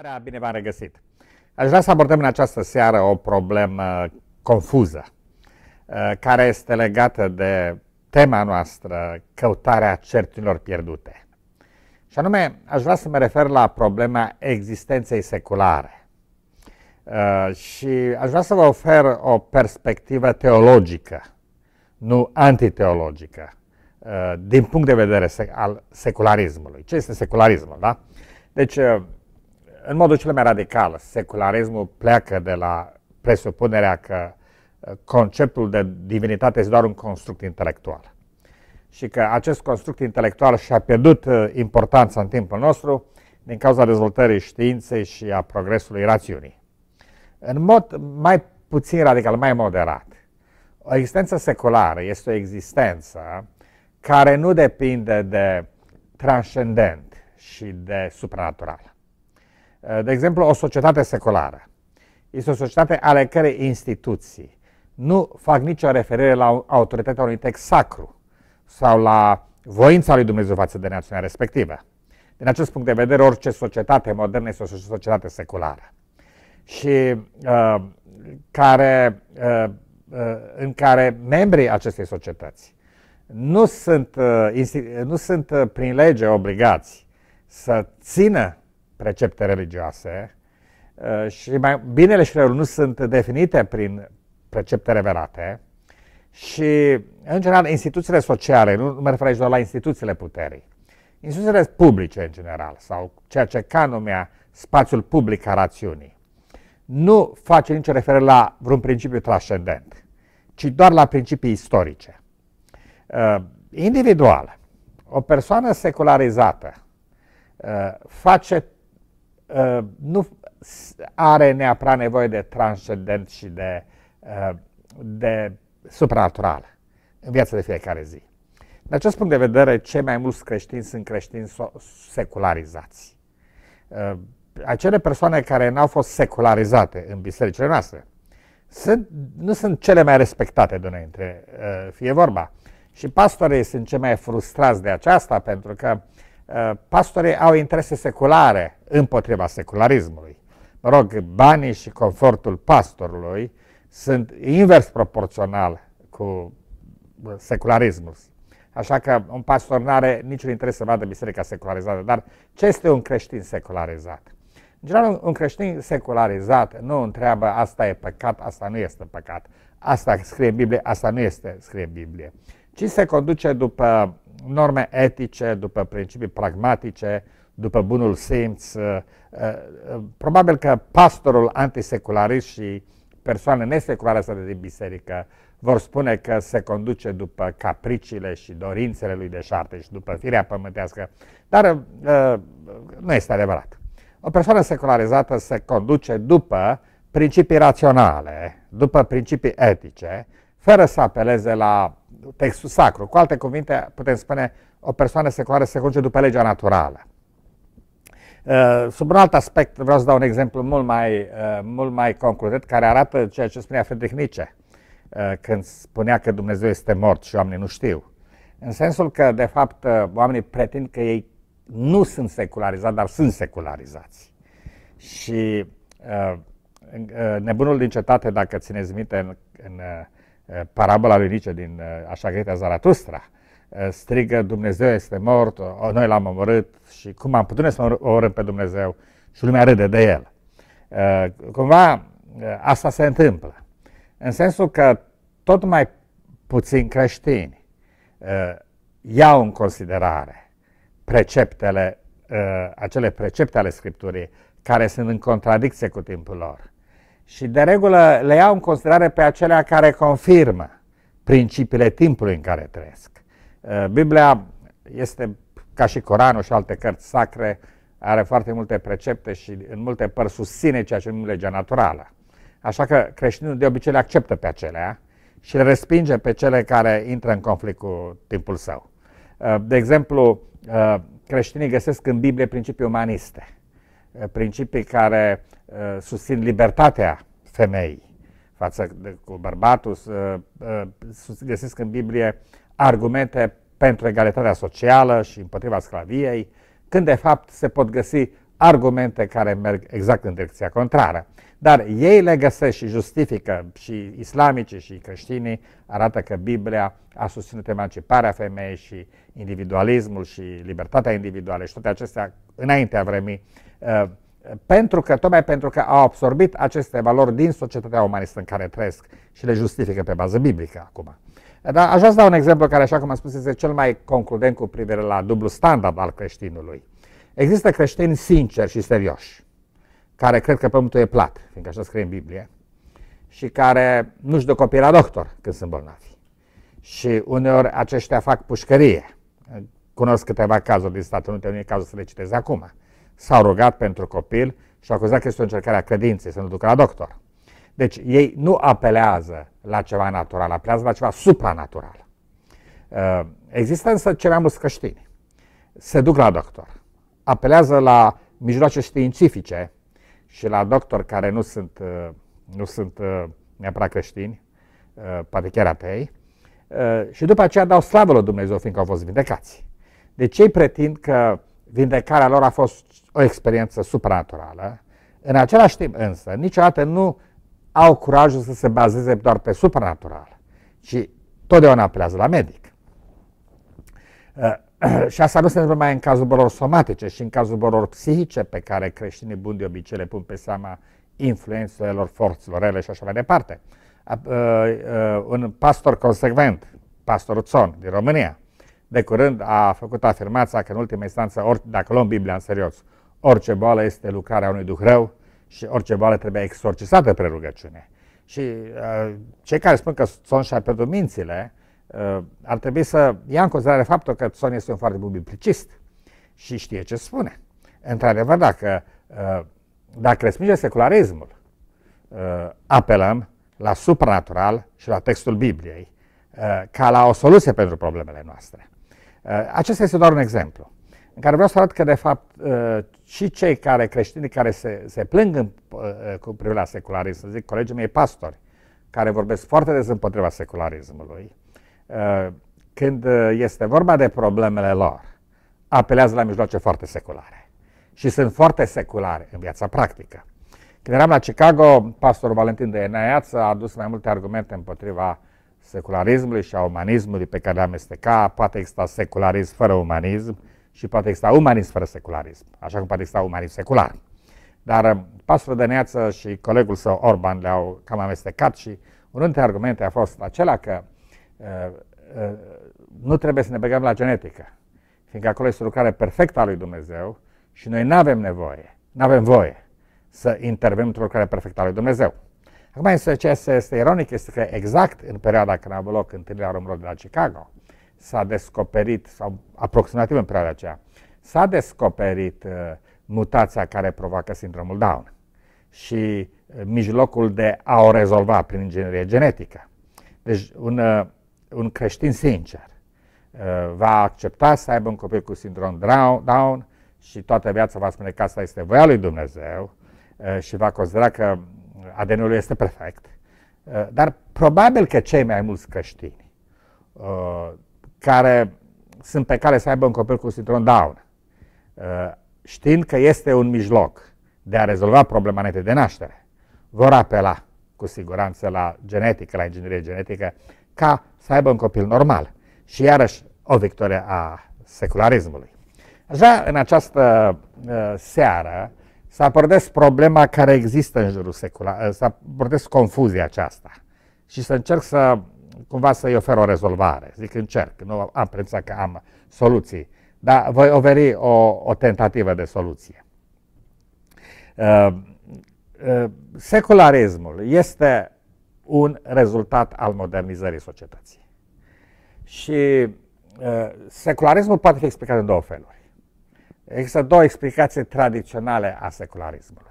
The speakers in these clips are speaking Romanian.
Salutarea, bine v-am regăsit! Aș vrea să abordăm în această seară o problemă confuză, uh, care este legată de tema noastră, căutarea certurilor pierdute. Și anume, aș vrea să mă refer la problema existenței seculare. Uh, și aș vrea să vă ofer o perspectivă teologică, nu antiteologică, uh, din punct de vedere al secularismului. Ce este secularismul, da? Deci, în modul cel mai radical, secularismul pleacă de la presupunerea că uh, conceptul de divinitate este doar un construct intelectual și că acest construct intelectual și-a pierdut uh, importanța în timpul nostru din cauza dezvoltării științei și a progresului rațiunii. În mod mai puțin radical, mai moderat, o existență seculară este o existență care nu depinde de transcendent și de supranatural. Eh, de exemplu, o societate seculară. Este o societate ale cărei instituții nu fac nicio referire la autoritatea unui text sacru sau la voința lui Dumnezeu față de națiunea respectivă. Din acest punct de vedere, orice societate modernă este o societate seculară și uh, care, uh, uh, în care membrii acestei societăți nu sunt, uh, nu sunt uh, prin lege obligați să țină precepte religioase uh, și mai, binele și răul nu sunt definite prin precepte revelate și, în general, instituțiile sociale, nu mă refer aici doar la instituțiile puterii, instituțiile publice, în general, sau ceea ce canumea spațiul public a rațiunii, nu face nicio referire la vreun principiu transcendent, ci doar la principii istorice. Uh, individual, o persoană secularizată uh, face Uh, nu are neapărat nevoie de transcendent și de, uh, de supranatural în viața de fiecare zi. De acest punct de vedere, cei mai mulți creștini sunt creștini secularizați. Uh, acele persoane care n-au fost secularizate în bisericile noastre sunt, nu sunt cele mai respectate de noi între fie vorba. Și pastorii sunt cei mai frustrați de aceasta pentru că uh, Eh, pastorii au interese seculare împotriva secularismului. Mă rog, banii și confortul pastorului sunt invers proporțional cu secularismul. Așa că un pastor nu are niciun interes să vadă biserica secularizată. Dar ce este un creștin secularizat? În general, un creștin secularizat nu întreabă asta e păcat, asta nu este păcat, asta scrie Biblie, asta nu este scrie Biblie, ci se conduce după norme etice, după principii pragmatice, după bunul simț. Uh, uh, probabil că pastorul antisecularist și persoane neseculare să din biserică vor spune că se conduce după capriciile și dorințele lui de șarte și după firea pământească, dar uh, nu este adevărat. O persoană secularizată se conduce după principii raționale, după principii etice, fără să apeleze la textul sacru. Cu alte cuvinte, putem spune, o persoană seculară se conduce după legea naturală. Uh, sub un alt aspect, vreau să dau un exemplu mult mai, uh, mult mai concret, care arată ceea ce spunea Friedrich Nietzsche, uh, când spunea că Dumnezeu este mort și oamenii nu știu. În sensul că, de fapt, oamenii pretind că ei nu sunt secularizați, dar sunt secularizați. Și nebunul din cetate, dacă țineți minte, în, în Eh, parabola lui Nice din eh, așa grita Zaratustra, eh, strigă Dumnezeu este mort, noi l-am omorât și cum am putut să omorâm pe Dumnezeu și lumea râde de el. Cumva asta se întâmplă. În sensul că tot mai puțin creștini iau în considerare preceptele, acele precepte ale Scripturii care sunt în contradicție cu timpul lor. Și de regulă le iau în considerare pe acelea care confirmă principiile timpului în care trăiesc. Uh, Biblia este, ca și Coranul și alte cărți sacre, are foarte multe precepte și în multe părți susține ceea ce nu legea naturală. Așa că creștinul de obicei le acceptă pe acelea și le respinge pe cele care intră în conflict cu timpul său. Uh, de exemplu, uh, creștinii găsesc în Biblie principii umaniste principii care uh, susțin libertatea femeii față de, cu bărbatul, uh, uh, găsesc în Biblie argumente pentru egalitatea socială și împotriva sclaviei, când de fapt se pot găsi argumente care merg exact în direcția contrară. Dar ei le găsesc și justifică și islamicii și creștinii arată că Biblia a susținut emanciparea femeii și individualismul și libertatea individuală și toate acestea înaintea vremii Uh, pentru că, tocmai pentru că au absorbit aceste valori din societatea umanistă în care trăiesc și le justifică pe bază biblică acum. Dar aș vrea să dau un exemplu care, așa cum am spus, este cel mai concludent cu privire la dublu standard al creștinului. Există creștini sinceri și serioși, care cred că pământul e plat, fiindcă așa scrie în Biblie, și care nu-și dă copii la doctor când sunt bolnavi. Și uneori aceștia fac pușcărie. Cunosc câteva cazuri din Statele Unite, nu e cazul să le citez acum s-au rugat pentru copil și au acuzat că este o încercare a credinței să nu ducă la doctor. Deci ei nu apelează la ceva natural, apelează la ceva supranatural. Uh, există însă ce mai mulți creștini. Se duc la doctor, apelează la mijloace științifice și la doctori care nu sunt, uh, nu sunt uh, neapărat creștini, poate chiar atei, și după aceea dau slavă lui Dumnezeu, fiindcă au fost vindecați. Deci ei pretind că vindecarea lor a fost o experiență supranaturală. În același timp însă, niciodată nu au curajul să se bazeze doar pe supranatural, ci totdeauna apelează la medic. Și asta nu se întâmplă mai în cazul bolilor somatice, și în cazul bolilor psihice pe care creștinii buni de obicei le pun pe seama influențelor, forțelor rele și așa mai departe. Uh, uh, un pastor consecvent, pastorul Zon din România, de curând a făcut afirmația că în ultima instanță, ori, dacă luăm Biblia în serios, Orice boală este lucrarea unui duh rău și orice boală trebuie exorcisată prin rugăciune. Și uh, cei care spun că Son și-a pierdut mințile, uh, ar trebui să ia în considerare faptul că Son este un foarte bun biblicist și știe ce spune. Într-adevăr, dacă, uh, dacă respinge secularismul, uh, apelăm la supranatural și la textul Bibliei, uh, ca la o soluție pentru problemele Uh, Acesta este doar un exemplu în care vreau să arăt că, de fapt, uh, și cei care creștini care se, se plâng în, uh, cu privire la secularism, să zic colegii mei pastori, care vorbesc foarte des împotriva secularismului, uh, când este vorba de problemele lor, apelează la mijloace foarte seculare. Și sunt foarte seculare în viața practică. Când eram la Chicago, pastorul Valentin de Eneaț a adus mai multe argumente împotriva secularismului și a umanismului pe care le amesteca. Poate exista secularism fără umanism și poate exista umanism fără secularism, așa cum poate exista umanism secular. Dar um, pastorul Dăneață și colegul său Orban le-au cam amestecat și unul dintre argumente a fost acela că uh, uh, nu trebuie să ne băgăm la genetică, fiindcă acolo este o lucrare perfectă a lui Dumnezeu și noi nu avem nevoie, nu avem voie să intervenim într-o lucrare perfectă a lui Dumnezeu. Acum ce este, este ironic este că exact în perioada când a avut loc întâlnirea romilor de la Chicago, s-a descoperit, sau aproximativ în perioada aceea, s-a descoperit uh, mutația care provoacă sindromul Down și uh, mijlocul de a o rezolva prin inginerie genetică. Deci un, uh, un creștin sincer uh, va accepta să aibă un copil cu sindrom Down și toată viața va spune că asta este voia lui Dumnezeu uh, și va considera că uh, ADN-ul este perfect. Dar probabil că cei mai mulți creștini care sunt pe care să aibă un copil cu sindrom Down, uh, știind că este un mijloc de a rezolva problema înainte de naștere, vor apela cu siguranță la genetică, la inginerie genetică, ca să aibă un copil normal. Și iarăși o victorie a secularismului. Așa, în această uh, seară, să abordez problema care există în jurul secular, uh, să abordez confuzia aceasta și să încerc să cumva să-i ofer o rezolvare. Zic, încerc, nu am prețat că am soluții, dar voi oferi o, o tentativă de soluție. Uh, uh, secularismul este un rezultat al modernizării societății. Și uh, secularismul poate fi explicat în două feluri. Există două explicații tradiționale a secularismului.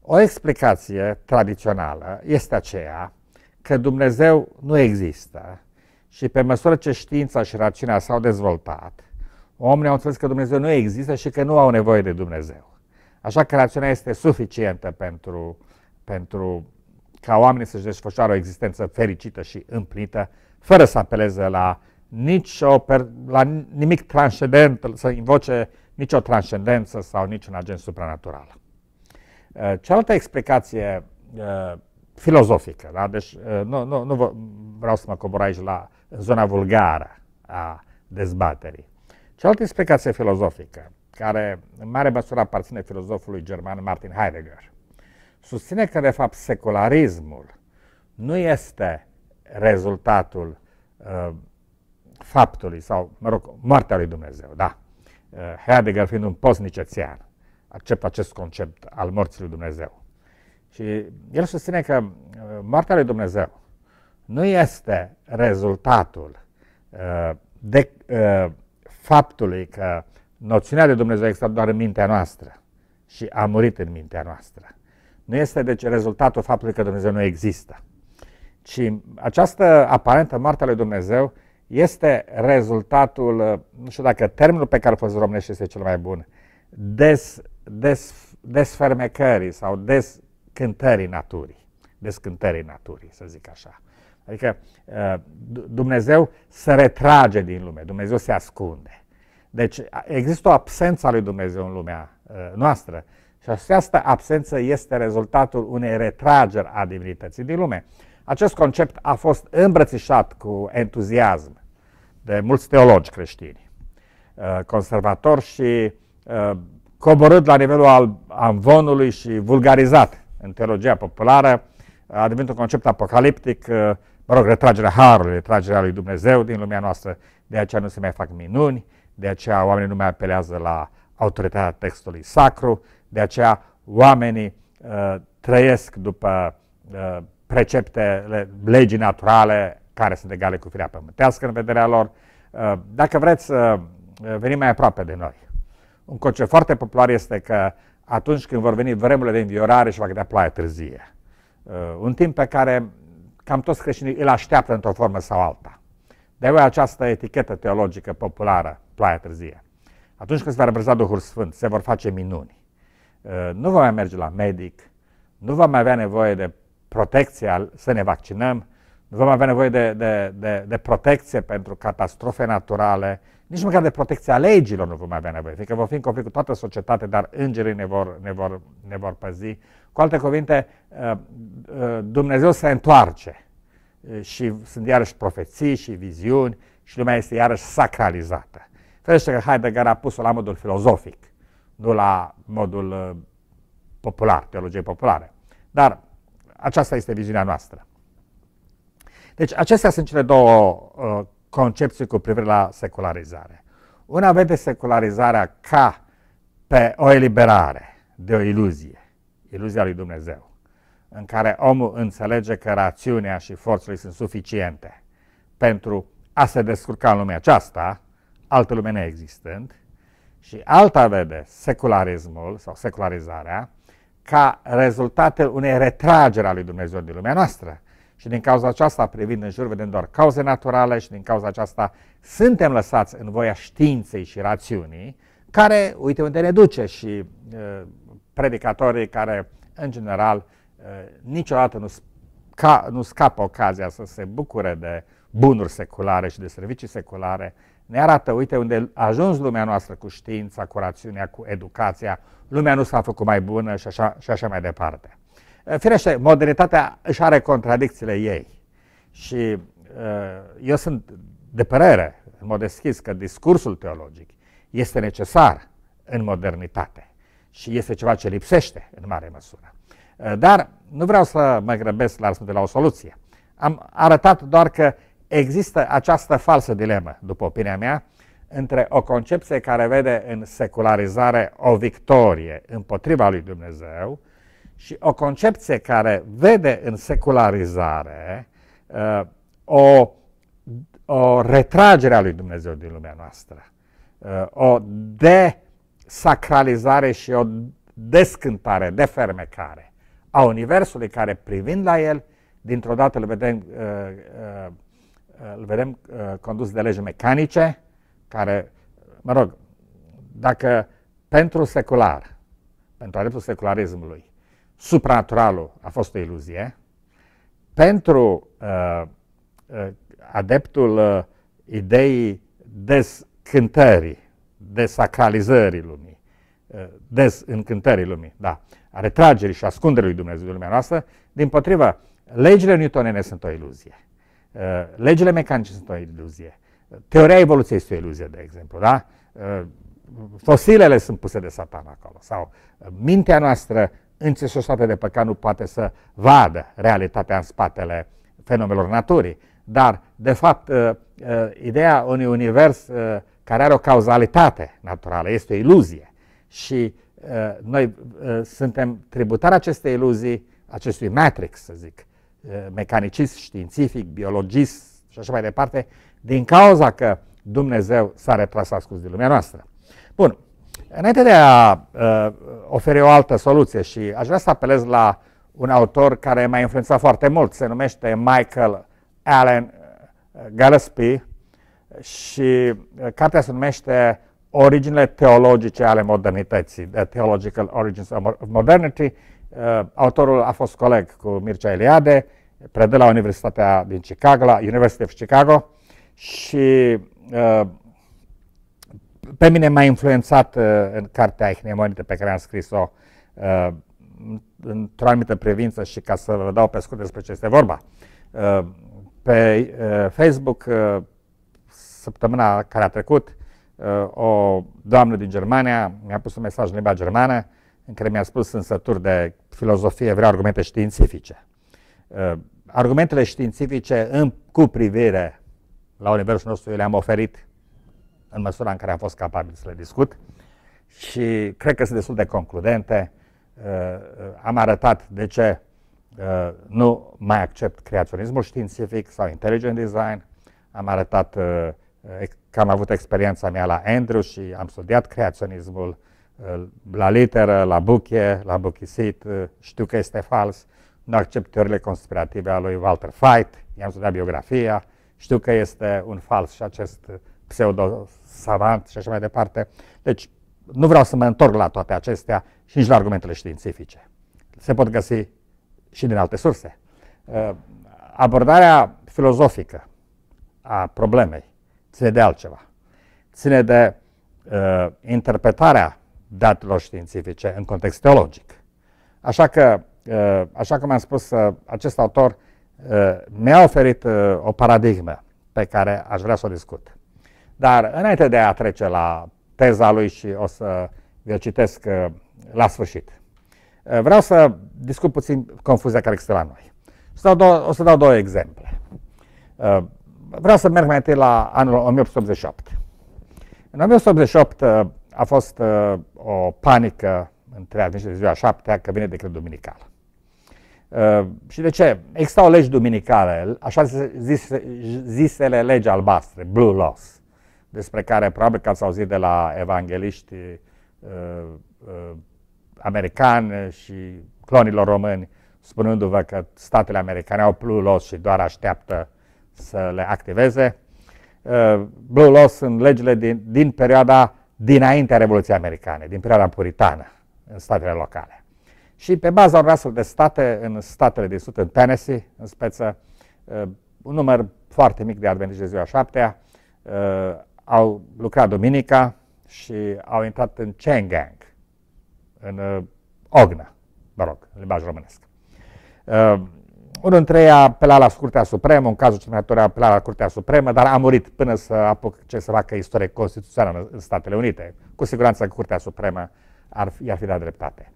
O explicație tradițională este aceea că Dumnezeu nu există și pe măsură ce știința și rațiunea s-au dezvoltat, oamenii au înțeles că Dumnezeu nu există și că nu au nevoie de Dumnezeu. Așa că rațiunea este suficientă pentru, pentru ca oamenii să-și desfășoare o existență fericită și împlinită, fără să apeleze la, nicio, la nimic transcendent, să invoce nicio transcendență sau niciun agent supranatural. Uh, cealaltă explicație uh, filozofică, da? deci nu, nu, nu vreau să mă cobor aici la zona vulgară a dezbaterii. Cealaltă explicație filozofică, care în mare măsură aparține filozofului german Martin Heidegger, susține că, de fapt, secularismul nu este rezultatul uh, faptului sau, mă rog, moartea lui Dumnezeu, da. Uh, Heidegger fiind un postnicețian, acceptă acest concept al morții lui Dumnezeu. Și el susține că uh, moartea lui Dumnezeu nu este rezultatul uh, de uh, faptului că noțiunea de Dumnezeu există doar în mintea noastră și a murit în mintea noastră. Nu este deci rezultatul faptului că Dumnezeu nu există, ci această aparentă moarte a lui Dumnezeu este rezultatul, nu știu dacă termenul pe care a fost românește este cel mai bun, des, des, desfermecării sau des, cântării naturii, descântării naturii, să zic așa. Adică uh, Dumnezeu se retrage din lume, Dumnezeu se ascunde. Deci există o absență a lui Dumnezeu în lumea uh, noastră și această absență este rezultatul unei retrageri a divinității din lume. Acest concept a fost îmbrățișat cu entuziasm de mulți teologi creștini, uh, conservatori și coborât la nivelul al amvonului și vulgarizat în teologia populară, a devenit un concept apocaliptic, uh, mă rog, retragerea Harului, retragerea lui Dumnezeu din lumea noastră, de aceea nu se mai fac minuni, de aceea oamenii nu mai apelează la autoritatea textului sacru, de aceea oamenii uh, trăiesc după uh, preceptele legii naturale care sunt egale cu firea pământească în vederea lor. Uh, dacă vreți, venim mai aproape de noi. Un concept foarte popular este că atunci când vor veni vremurile de înviorare și va cădea ploaie târzie. Uh, un timp pe care cam toți creștinii îl așteaptă într-o formă sau alta. De aia această etichetă teologică populară, ploaia târzie. Atunci când se va repreza Duhul Sfânt, se vor face minuni. Uh, nu vom mai merge la medic, nu vom mai avea nevoie de protecție, să ne vaccinăm, nu vom avea nevoie de, de, de, de protecție pentru catastrofe naturale, nici măcar de protecția legilor nu vom avea nevoie, fiindcă vom fi în conflict cu toată societatea, dar îngerii ne vor, ne vor, ne vor păzi. Cu alte cuvinte, uh, uh, Dumnezeu se întoarce uh, și sunt iarăși profeții și viziuni și lumea este iarăși sacralizată. Ferește că Heidegger a pus-o la modul filozofic, nu la modul popular, teologie populară. Dar aceasta este viziunea noastră. Deci acestea sunt cele două uh, concepție cu privire la secularizare. Una vede secularizarea ca pe o eliberare de o iluzie, iluzia lui Dumnezeu, în care omul înțelege că rațiunea și forțele sunt suficiente pentru a se descurca în lumea aceasta, altă lume neexistând, și alta vede secularismul sau secularizarea ca rezultatul unei retragere a lui Dumnezeu din lumea noastră, și din cauza aceasta, privind în jur, vedem doar cauze naturale și din cauza aceasta suntem lăsați în voia științei și rațiunii, care, uite unde ne duce și uh, predicatorii care, în general, uh, niciodată nu, sca- nu scapă ocazia să se bucure de bunuri seculare și de servicii seculare, ne arată, uite, unde a ajuns lumea noastră cu știința, cu rațiunea, cu educația, lumea nu s-a făcut mai bună și așa, și așa mai departe. Firește, modernitatea își are contradicțiile ei și uh, eu sunt de părere, în mod deschis, că discursul teologic este necesar în modernitate și este ceva ce lipsește în mare măsură. Uh, dar nu vreau să mă grăbesc la răspunde la o soluție. Am arătat doar că există această falsă dilemă, după opinia mea, între o concepție care vede în secularizare o victorie împotriva lui Dumnezeu și o concepție care vede în secularizare uh, o, o retragere a lui Dumnezeu din lumea noastră, uh, o desacralizare și o descântare, defermecare a Universului care, privind la el, dintr-o dată îl vedem, uh, uh, îl vedem uh, condus de legi mecanice, care, mă rog, dacă pentru secular, pentru adeptul secularismului, supranaturalul a fost o iluzie. Pentru uh, uh, adeptul uh, ideii descântării, desacralizării lumii, uh, desîncântării lumii, da, a retragerii și ascunderii lui Dumnezeu lumea noastră, din potrivă, legile newtonene sunt o iluzie. Uh, legile mecanice sunt o iluzie. Teoria evoluției este o iluzie, de exemplu, da? Uh, fosilele sunt puse de satan acolo, sau mintea noastră înțesul ăsta de păcat nu poate să vadă realitatea în spatele fenomenelor naturii, dar, de fapt, uh, uh, ideea unui univers uh, care are o cauzalitate naturală este o iluzie și noi suntem tributari acestei iluzii, acestui matrix, să zic, mecanicist, științific, biologist și așa mai departe, din cauza că Dumnezeu s-a retras ascuns din lumea noastră. Bun, Înainte de a uh, oferi o altă soluție și aș vrea să apelez la un autor care m-a influențat foarte mult, se numește Michael Allen uh, Gillespie și uh, cartea se numește Originele teologice ale modernității, The Theological Origins of Modernity. Uh, autorul a fost coleg cu Mircea Eliade, predă la Universitatea din Chicago, la University of Chicago și pe mine m-a influențat uh, în cartea Ehnemonită pe care am scris-o uh, într-o anumită privință și ca să vă dau pe scurt despre ce este vorba. Uh, pe Facebook, săptămâna care a trecut, o doamnă din Germania mi-a pus un mesaj în limba germană în care mi-a spus sunt sătur de filozofie, vreau argumente științifice. Argumentele științifice în, cu privire la universul nostru eu le-am oferit în măsura în care am fost capabil să le discut și cred că sunt destul de concludente. Uh, uh, am arătat de ce uh, nu mai accept creaționismul științific sau intelligent design. Am arătat că am avut experiența mea la Andrew și am studiat creaționismul la literă, la buche, la buchisit. Știu că este fals. Nu accept teoriile conspirative a lui Walter Feit. I-am studiat biografia. Știu că este un fals și acest pseudo-savant și așa mai departe. Deci nu vreau să mă întorc la toate acestea și nici la argumentele științifice. Se pot găsi și din alte surse. Uh, abordarea filozofică a problemei ține de altceva. Ține de uh, interpretarea datelor științifice în context teologic. Așa că, uh, așa cum am spus, uh, acest autor uh, mi-a oferit uh, o paradigmă pe care aș vrea să o discut. Dar înainte de a trece la teza lui și o să vă o citesc uh, la sfârșit, uh, vreau să discut puțin confuzia care există la noi. O să dau, să dau două exemple. Uh, vreau să merg mai întâi la anul 1888. În 1888 a fost o panică între admisie de ziua 7 că vine decret duminical. și de ce? Existau legi duminicale, așa zisele legi albastre, blue laws despre care probabil că ați auzit de la evangeliști uh, uh, americani și clonilor români, spunându-vă că statele americane au Blue Laws și doar așteaptă să le activeze. Uh, Blue Laws sunt legile din, din perioada dinaintea Revoluției Americane, din perioada puritană, în statele locale. Și pe baza unor astfel de state, în statele din sud, în Tennessee, în speță, uh, un număr foarte mic de adventiști de ziua șaptea, uh, au lucrat duminica și au intrat în Chengang, în uh, Ogna, mă rog, în limbaj românesc. Uh, unul dintre ei a apelat la Curtea Supremă, în cazul cemerător a apelat la Curtea Supremă, dar a murit până să apuc ce să facă istorie constituțională în, în Statele Unite. Cu siguranță Curtea Supremă ar, i-ar fi dat dreptate.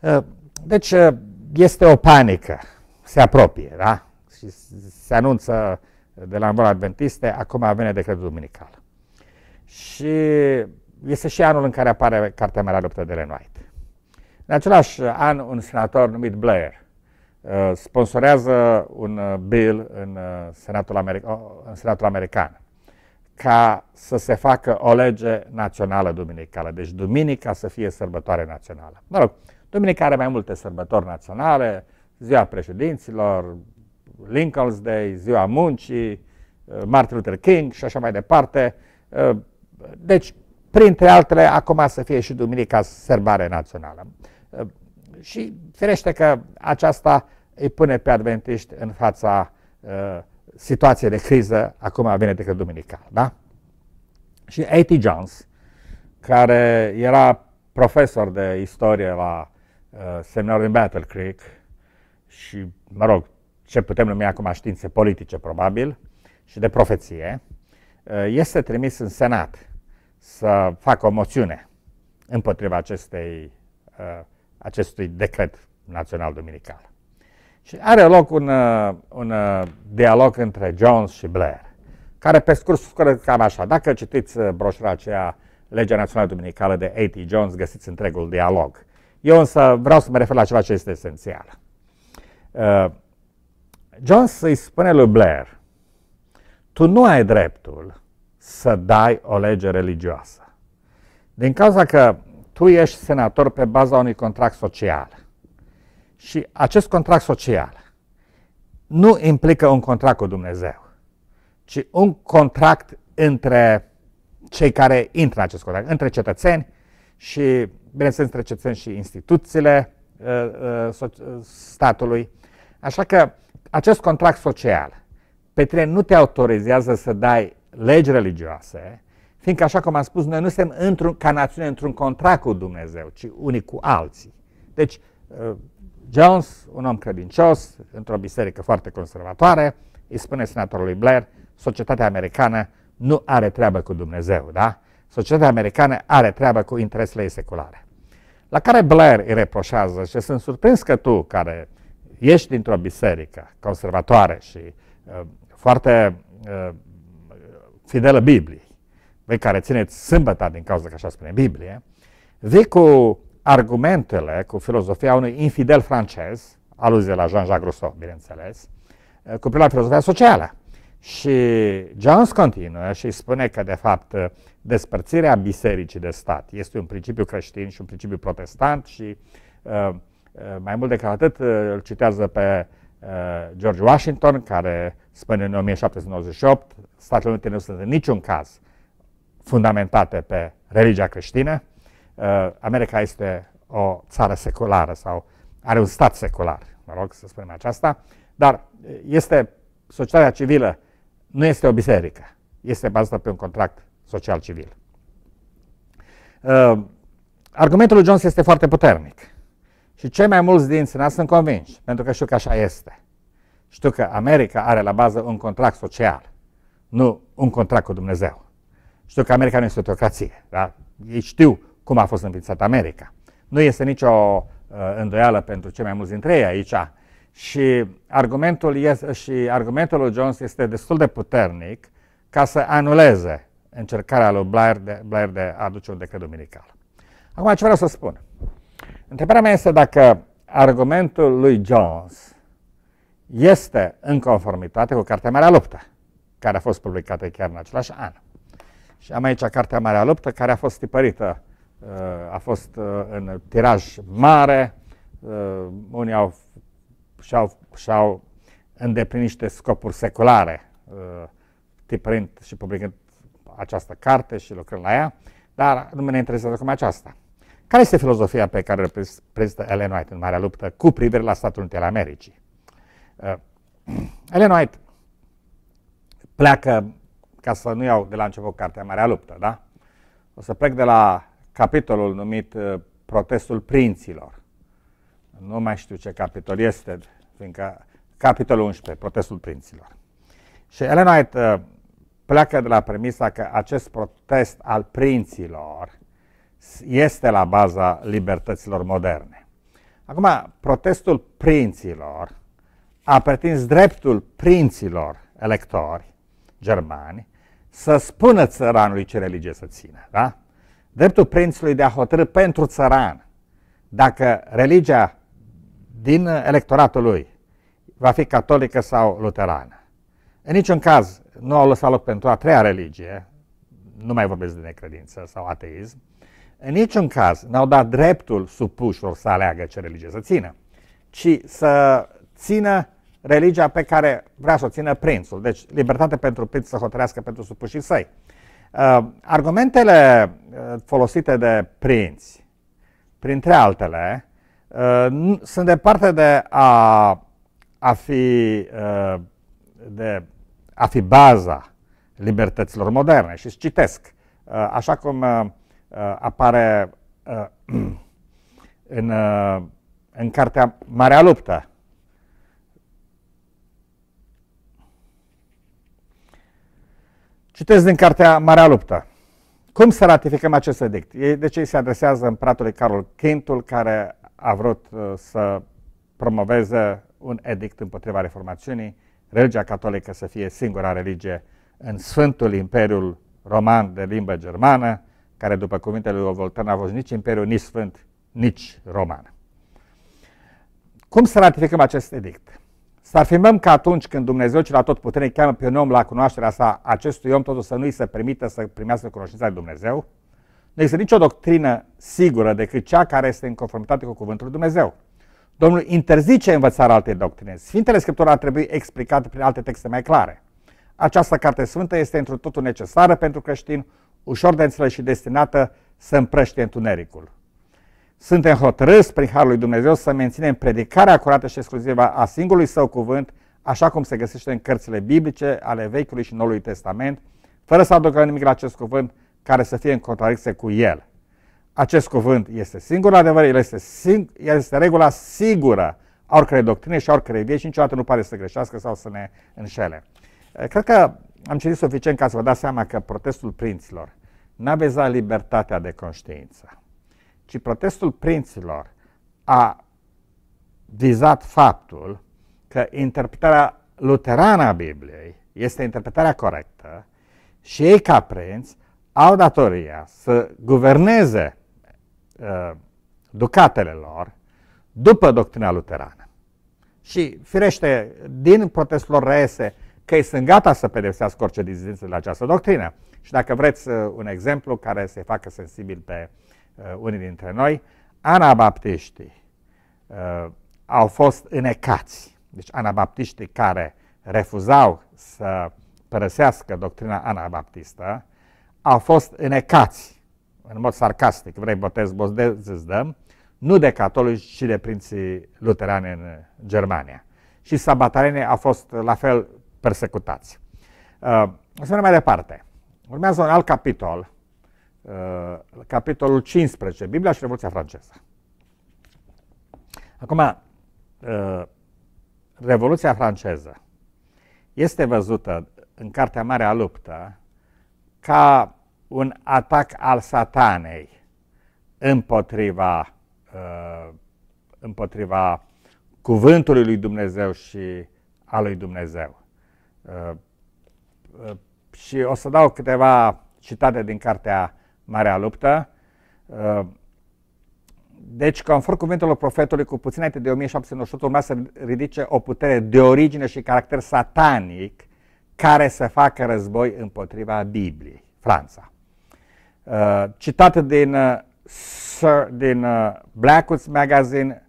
Uh, deci uh, este o panică, se apropie, da? Și se anunță de la adventiste, acum vine decretul duminical și este și anul în care apare cartea mea la luptă de Len White. În același an, un senator numit Blair uh, sponsorează un uh, bill în uh, Senatul, America, în Senatul American ca să se facă o lege națională duminicală. Deci duminica să fie sărbătoare națională. Mă rog, duminica are mai multe sărbători naționale, ziua președinților, Lincoln's Day, ziua muncii, Martin Luther King și așa mai departe. Deci, printre altele, acum să fie și Duminica Sărbare Națională. Și firește că aceasta îi pune pe adventiști în fața uh, situației de criză, acum vine decât Duminica. Da? Și A.T. Jones, care era profesor de istorie la uh, seminarul din Battle Creek și, mă rog, ce putem numi acum științe politice, probabil, și de profeție, Eh, este trimis în Senat să facă o moțiune împotriva acestei, eh, acestui decret național dominical. Și are loc un, eh, un dialog între Jones și Blair, care pe scurs scurt cam așa. Dacă citiți broșura aceea, Legea Națională Dominicală de A.T. Jones, găsiți întregul dialog. Eu însă vreau să mă refer la ceva ce este esențial. Uh, Jones îi spune lui Blair tu nu ai dreptul să dai o lege religioasă. Din cauza că tu ești senator pe baza unui contract social și acest contract social nu implică un contract cu Dumnezeu, ci un contract între cei care intră în acest contract, între cetățeni și, bineînțeles, între cetățeni și instituțiile uh, uh, uh, statului. Așa că acest contract social pe tine nu te autorizează să dai legi religioase, fiindcă, așa cum am spus, noi nu suntem într-un, ca națiune într-un contract cu Dumnezeu, ci unii cu alții. Deci, uh, Jones, un om credincios, într-o biserică foarte conservatoare, îi spune senatorului Blair, societatea americană nu are treabă cu Dumnezeu, da? Societatea americană are treabă cu interesele ei seculare. La care Blair îi reproșează și sunt surprins că tu, care ești dintr-o biserică conservatoare și uh, foarte uh, fidelă Bibliei, voi care țineți sâmbăta din cauza că așa spune Biblie, vii cu argumentele, cu filozofia unui infidel francez, aluzie la Jean-Jacques Rousseau, bineînțeles, uh, cu la filozofia socială. Și Jones continuă și spune că, de fapt, uh, despărțirea bisericii de stat este un principiu creștin și un principiu protestant și, uh, mai mult decât atât, îl citează pe Uh, George Washington, care spune în 1798, Statele Unite nu sunt în niciun caz fundamentate pe religia creștină. Uh, America este o țară seculară sau are un stat secular, mă rog să spunem aceasta, dar este societatea civilă nu este o biserică, este bazată pe un contract social civil. Uh, argumentul lui Jones este foarte puternic. Și cei mai mulți dintre noi sunt convinși, pentru că știu că așa este. Știu că America are la bază un contract social, nu un contract cu Dumnezeu. Știu că America nu este o teocrație, da? Ei știu cum a fost înființată America. Nu este nicio uh, îndoială pentru cei mai mulți dintre ei aici. Și argumentul, este, și argumentul lui Jones este destul de puternic ca să anuleze încercarea lui Blair de, Blair de a aduce un decret duminical. Acum, ce vreau să spun? Întrebarea mea este dacă argumentul lui Jones este în conformitate cu Cartea Marea Luptă, care a fost publicată chiar în același an. Și am aici Cartea Marea Luptă, care a fost tipărită, uh, a fost uh, în tiraj mare, uh, unii au, și-au, și-au îndeplinit niște scopuri seculare, tipărind și publicând această carte și lucrând la ea, dar nu mă interesează acum aceasta. Care este filozofia pe care o prezintă Ellen White în Marea Luptă cu privire la Statul Unite al Americii? Uh, Ellen White pleacă, ca să nu iau de la început cartea Marea Luptă, da? O să plec de la capitolul numit uh, Protestul Prinților. Nu mai știu ce capitol este, fiindcă capitolul 11, Protestul Prinților. Și Ellen White uh, pleacă de la premisa că acest protest al prinților este la baza libertăților moderne. Acum, protestul prinților a pretins dreptul prinților electori germani să spună țăranului ce religie să țină, da? Dreptul prințului de a hotărâ pentru țăran dacă religia din electoratul lui va fi catolică sau luterană. În niciun caz nu au lăsat loc pentru a treia religie, nu mai vorbesc de necredință sau ateism, în niciun caz n-au dat dreptul supușilor să aleagă ce religie să țină, ci să țină religia pe care vrea să o țină prințul. Deci libertate pentru prinț să hotărească pentru supușii săi. Uh, argumentele uh, folosite de prinți, printre altele, uh, sunt departe de a, a, fi, uh, de a fi baza libertăților moderne și citesc, uh, așa cum uh, Uh, apare uh, în, uh, în cartea Marea Luptă. Citesc din cartea Marea Luptă. Cum să ratificăm acest edict? Deci ce se adresează împăratului Carol Quintul care a vrut să promoveze un edict împotriva reformațiunii, religia catolică să fie singura religie în Sfântul Imperiul Roman de limbă germană, care, după cuvintele lui Voltan, a fost nici imperiu, nici sfânt, nici roman. Cum să ratificăm acest edict? Să afirmăm că atunci când Dumnezeu cel atotputernic cheamă pe un om la cunoașterea sa, acestui om totul să nu-i se permită să primească cunoștința lui Dumnezeu, nu există nicio doctrină sigură decât cea care este în conformitate cu cuvântul lui Dumnezeu. Domnul interzice învățarea altei doctrine. Sfintele Scriptură ar trebui explicate prin alte texte mai clare. Această carte sfântă este într totul necesară pentru creștin, ușor de înțeles și destinată să împrăște întunericul. Suntem hotărâți prin Harul lui Dumnezeu să menținem predicarea curată și exclusivă a singurului său cuvânt, așa cum se găsește în cărțile biblice ale Vechiului și Noului Testament, fără să aducă nimic la acest cuvânt care să fie în contradicție cu el. Acest cuvânt este singurul adevăr, el este, sing- el este regula sigură a oricărei doctrine și a oricărei vieți și niciodată nu pare să greșească sau să ne înșele. Cred că am citit suficient ca să vă dați seama că protestul prinților n-a vezat libertatea de conștiință, ci protestul prinților a vizat faptul că interpretarea luterană a Bibliei este interpretarea corectă și ei ca prinți au datoria să guverneze uh, ducatele lor după doctrina luterană. Și firește, din protestul lor reiese că ei sunt gata să pedepsească orice dizidență de această doctrină. Și dacă vreți uh, un exemplu care se facă sensibil pe uh, unii dintre noi, anabaptiștii uh, au fost înecați. Deci anabaptiștii care refuzau să părăsească doctrina anabaptistă au fost înecați, în mod sarcastic, vrei botez, botez îți dăm, nu de catolici, ci de prinții luterani în Germania. Și sabatarenii au fost la fel persecutați. Uh, să mergem mai departe. Urmează un alt capitol, uh, capitolul 15, Biblia și Revoluția franceză. Acum, uh, Revoluția franceză este văzută în Cartea Mare a Luptă ca un atac al satanei împotriva, împotriva cuvântului lui Dumnezeu și a lui Dumnezeu. Uh, uh, și o să dau câteva citate din cartea Marea Luptă. Uh, deci, conform cuvintelor profetului, cu puțin înainte de 1798 urma să ridice o putere de origine și caracter satanic care să facă război împotriva Bibliei, Franța. Citate din, din Blackwood's Magazine,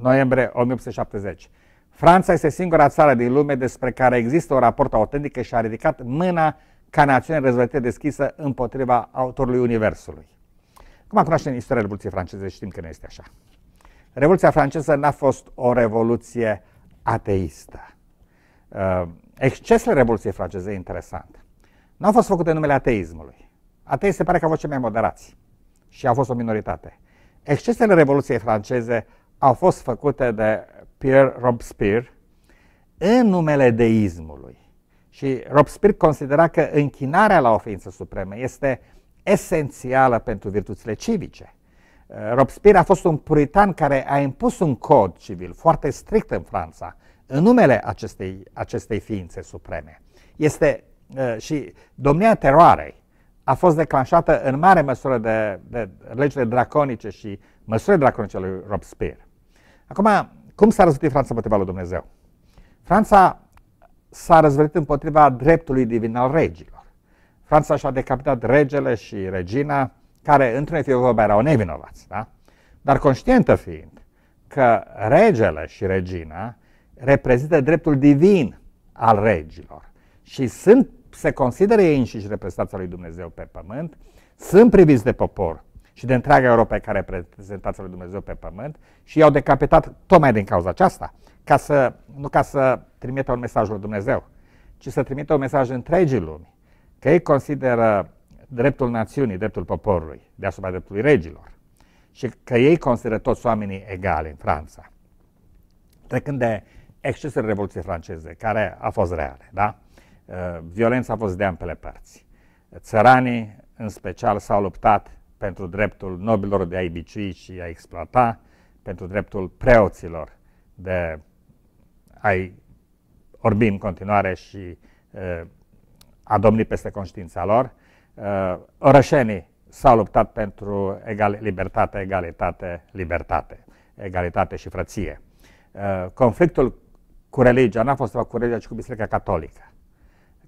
noiembrie 1870. Franța este singura țară din lume despre care există un raport autentic și a ridicat mâna ca națiune răzvrătită deschisă împotriva autorului Universului. Cum cunoaștem istoria Revoluției franceze, știm că nu este așa. Revoluția franceză n-a fost o revoluție ateistă. Uh, excesele Revoluției franceze interesant. Nu au fost făcute în numele ateismului. Ateii se pare că au fost cei mai moderați și au fost o minoritate. Excesele Revoluției franceze au fost făcute de Pierre Robespierre în numele deismului. Și Robespierre considera că închinarea la o ființă supremă este esențială pentru virtuțile civice. Uh, Robespierre a fost un puritan care a impus un cod civil foarte strict în Franța în numele acestei, acestei ființe supreme. Este uh, și domnia teroarei a fost declanșată în mare măsură de, de legile draconice și măsurile draconice lui Robespierre. Acum, cum s-a răzvrătit Franța împotriva lui Dumnezeu? Franța s-a răzvrătit împotriva dreptului divin al regilor. Franța și-a decapitat regele și regina, care într-un fie vorba erau nevinovați, da? Dar conștientă fiind că regele și regina reprezintă dreptul divin al regilor și sunt, se consideră ei înșiși reprezentația lui Dumnezeu pe pământ, sunt priviți de popor și de întreaga Europa care reprezentați lui Dumnezeu pe pământ și i-au decapitat tocmai din cauza aceasta, ca să, nu ca să trimită un mesaj lui Dumnezeu, ci să trimită un mesaj întregii lumi, că ei consideră dreptul națiunii, dreptul poporului, deasupra dreptului regilor și că ei consideră toți oamenii egali în Franța. Trecând de excesul Revoluției franceze, care a fost reale, da? Eh, violența a fost de ambele părți. Țăranii, în special, s-au luptat pentru dreptul nobilor de a ibici și a exploata, pentru dreptul preoților de a-i orbi în continuare și uh, a domni peste conștiința lor. Uh, orășenii s-au luptat pentru egal, libertate, egalitate, libertate, egalitate și frăție. Uh, conflictul cu religia n-a fost cu religia, ci cu Biserica Catolică,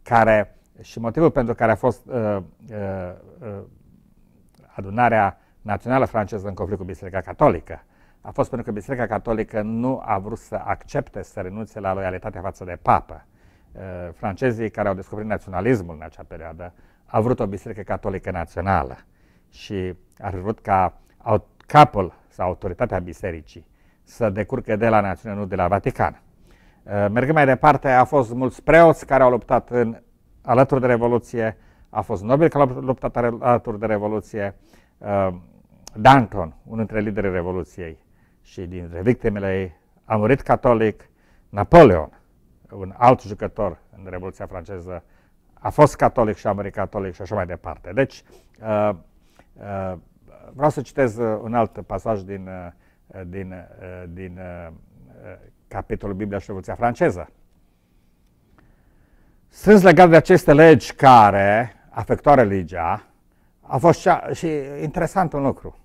care și motivul pentru care a fost uh, uh, uh adunarea națională franceză în conflict cu Biserica Catolică a fost pentru că Biserica Catolică nu a vrut să accepte să renunțe la loialitatea față de papă. Uh, francezii care au descoperit naționalismul în acea perioadă au vrut o Biserică Catolică Națională și ar vrut ca capul sau autoritatea bisericii să decurcă de la națiune, nu de la Vatican. Uh, mergând mai departe, au fost mulți preoți care au luptat în, alături de Revoluție, a fost Nobel ca luptat alături de Revoluție. Uh, Danton, unul dintre liderii Revoluției și dintre victimele ei, a murit catolic. Napoleon, un alt jucător în Revoluția franceză, a fost catolic și a murit catolic și așa mai departe. Deci, uh, uh, vreau să citez uh, un alt pasaj din, uh, din, uh, din uh, capitolul Biblia și Revoluția franceză. Sunt legat de aceste legi care, afectau religia, a fost cea, și interesant un lucru.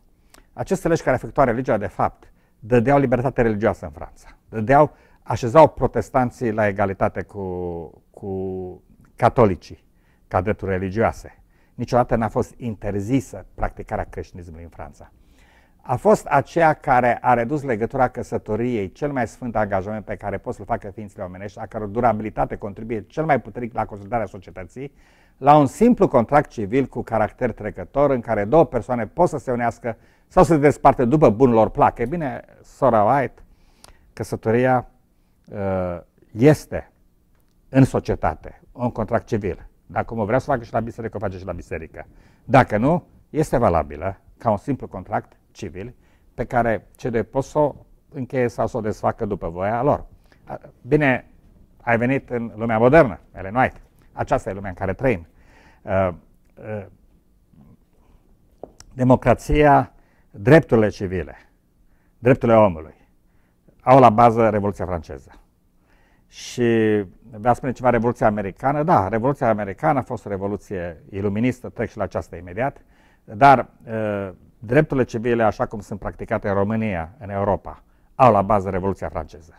Aceste legi care afectau religia, de fapt, dădeau libertate religioasă în Franța. Dădeau, așezau protestanții la egalitate cu, cu catolicii, ca drepturi religioase. Niciodată n-a fost interzisă practicarea creștinismului în Franța a fost aceea care a redus legătura căsătoriei, cel mai sfânt angajament pe care poți să-l facă ființele omenești, a căror durabilitate contribuie cel mai puternic la consolidarea societății, la un simplu contract civil cu caracter trecător în care două persoane pot să se unească sau să se desparte după bunul lor plac. E bine, sora White, căsătoria uh, este în societate un contract civil. Dacă mă vreau să facă și la biserică, o face și la biserică. Dacă nu, este valabilă ca un simplu contract civil pe care cei pot să o încheie sau să o desfacă după voia lor. Bine, ai venit în lumea modernă, Ellen White. Aceasta e lumea în care trăim. Uh, uh, democrația, drepturile civile, drepturile omului, au la bază Revoluția franceză. Și vă spune ceva Revoluția Americană. Da, Revoluția Americană a fost o revoluție iluministă, trec și la aceasta imediat, dar uh, drepturile civile, așa cum sunt practicate în România, în Europa, au la bază Revoluția franceză.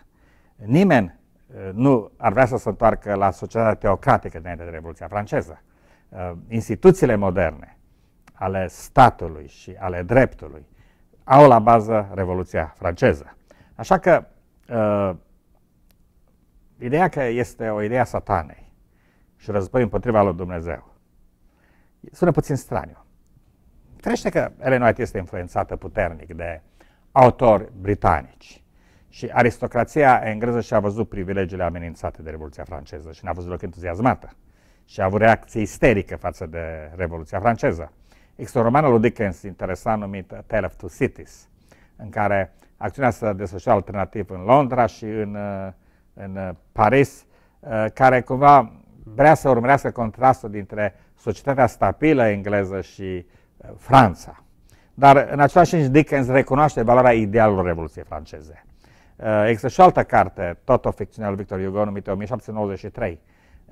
Nimeni uh, nu ar vrea să se întoarcă la societatea teocratică dinainte de Revoluția franceză. Uh, instituțiile moderne ale statului și ale dreptului au la bază Revoluția franceză. Așa că uh, ideea că este o idee a satanei și război împotriva lui Dumnezeu sună puțin straniu. Trește că Ellen White este influențată puternic de autori britanici. Și aristocrația engleză și-a văzut privilegiile amenințate de Revoluția franceză și n-a văzut loc entuziasmată. Și a avut reacție isterică față de Revoluția franceză. Există un roman lui Dickens interesant numit A Tale of Two Cities, în care acțiunea se desfășoară alternativ în Londra și în, uh, în uh, Paris, uh, care cumva vrea să urmărească contrastul dintre societatea stabilă engleză și Franța. Dar în același timp Dickens recunoaște valoarea idealului Revoluției franceze. Uh, există și altă carte, tot o ficțiune al Victor Hugo, numită 1793,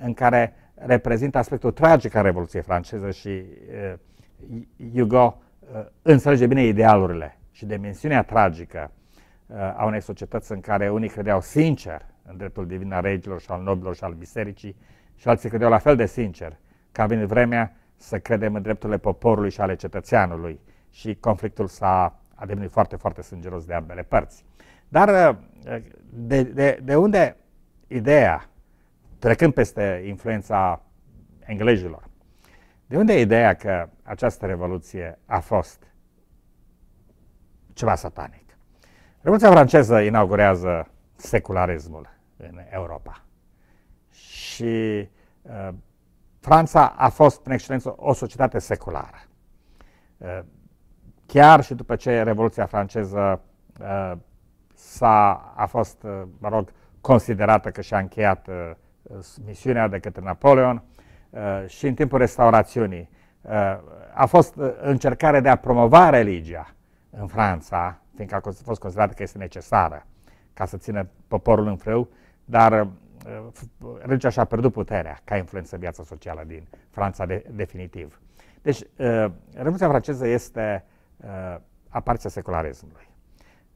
în care reprezintă aspectul tragic al Revoluției franceze și uh, Hugo uh, înțelege bine idealurile și dimensiunea tragică a unei societăți în care unii credeau sincer în dreptul divin al regilor și al nobilor și al bisericii și alții credeau la fel de sincer că a venit vremea să credem în drepturile poporului și ale cetățeanului și conflictul s-a a devenit foarte, foarte sângeros de ambele părți. Dar uh, de, de, de unde ideea, trecând peste influența englezilor, de unde ideea că această revoluție a fost ceva satanic? Revoluția franceză inaugurează secularismul în Europa și uh, Franța a fost, prin excelență, o societate seculară. Uh, chiar și după ce Revoluția franceză uh, s-a, a fost, uh, mă rog, considerată că și-a încheiat misiunea de către Napoleon și în timpul restaurațiunii a fost încercare de a promova religia în Franța, fiindcă a fost considerată că este necesară ca să țină poporul în frâu, dar Eh, regea și-a pierdut puterea ca influență viața socială din Franța de, definitiv. Deci, eh, Revoluția franceză este eh, aparția secularismului.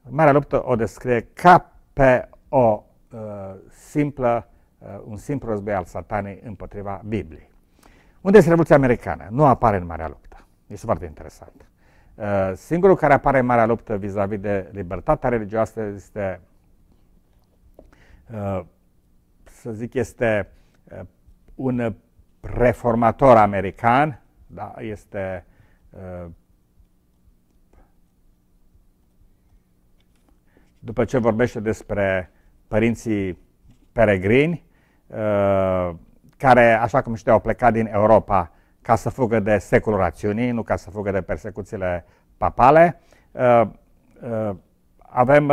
Marea luptă o descrie ca pe o simplă, un simplu război al satanei împotriva Bibliei. Unde este Revoluția Americană? Nu apare în Marea Luptă. Este foarte interesant. Singurul care apare în Marea Luptă vis-a-vis -vis de libertatea religioasă este să zic, este uh, un reformator american, da, este uh, după ce vorbește despre părinții peregrini, uh, care, așa cum știu, au plecat din Europa ca să fugă de secolul rațiunii, nu ca să fugă de persecuțiile papale. Avem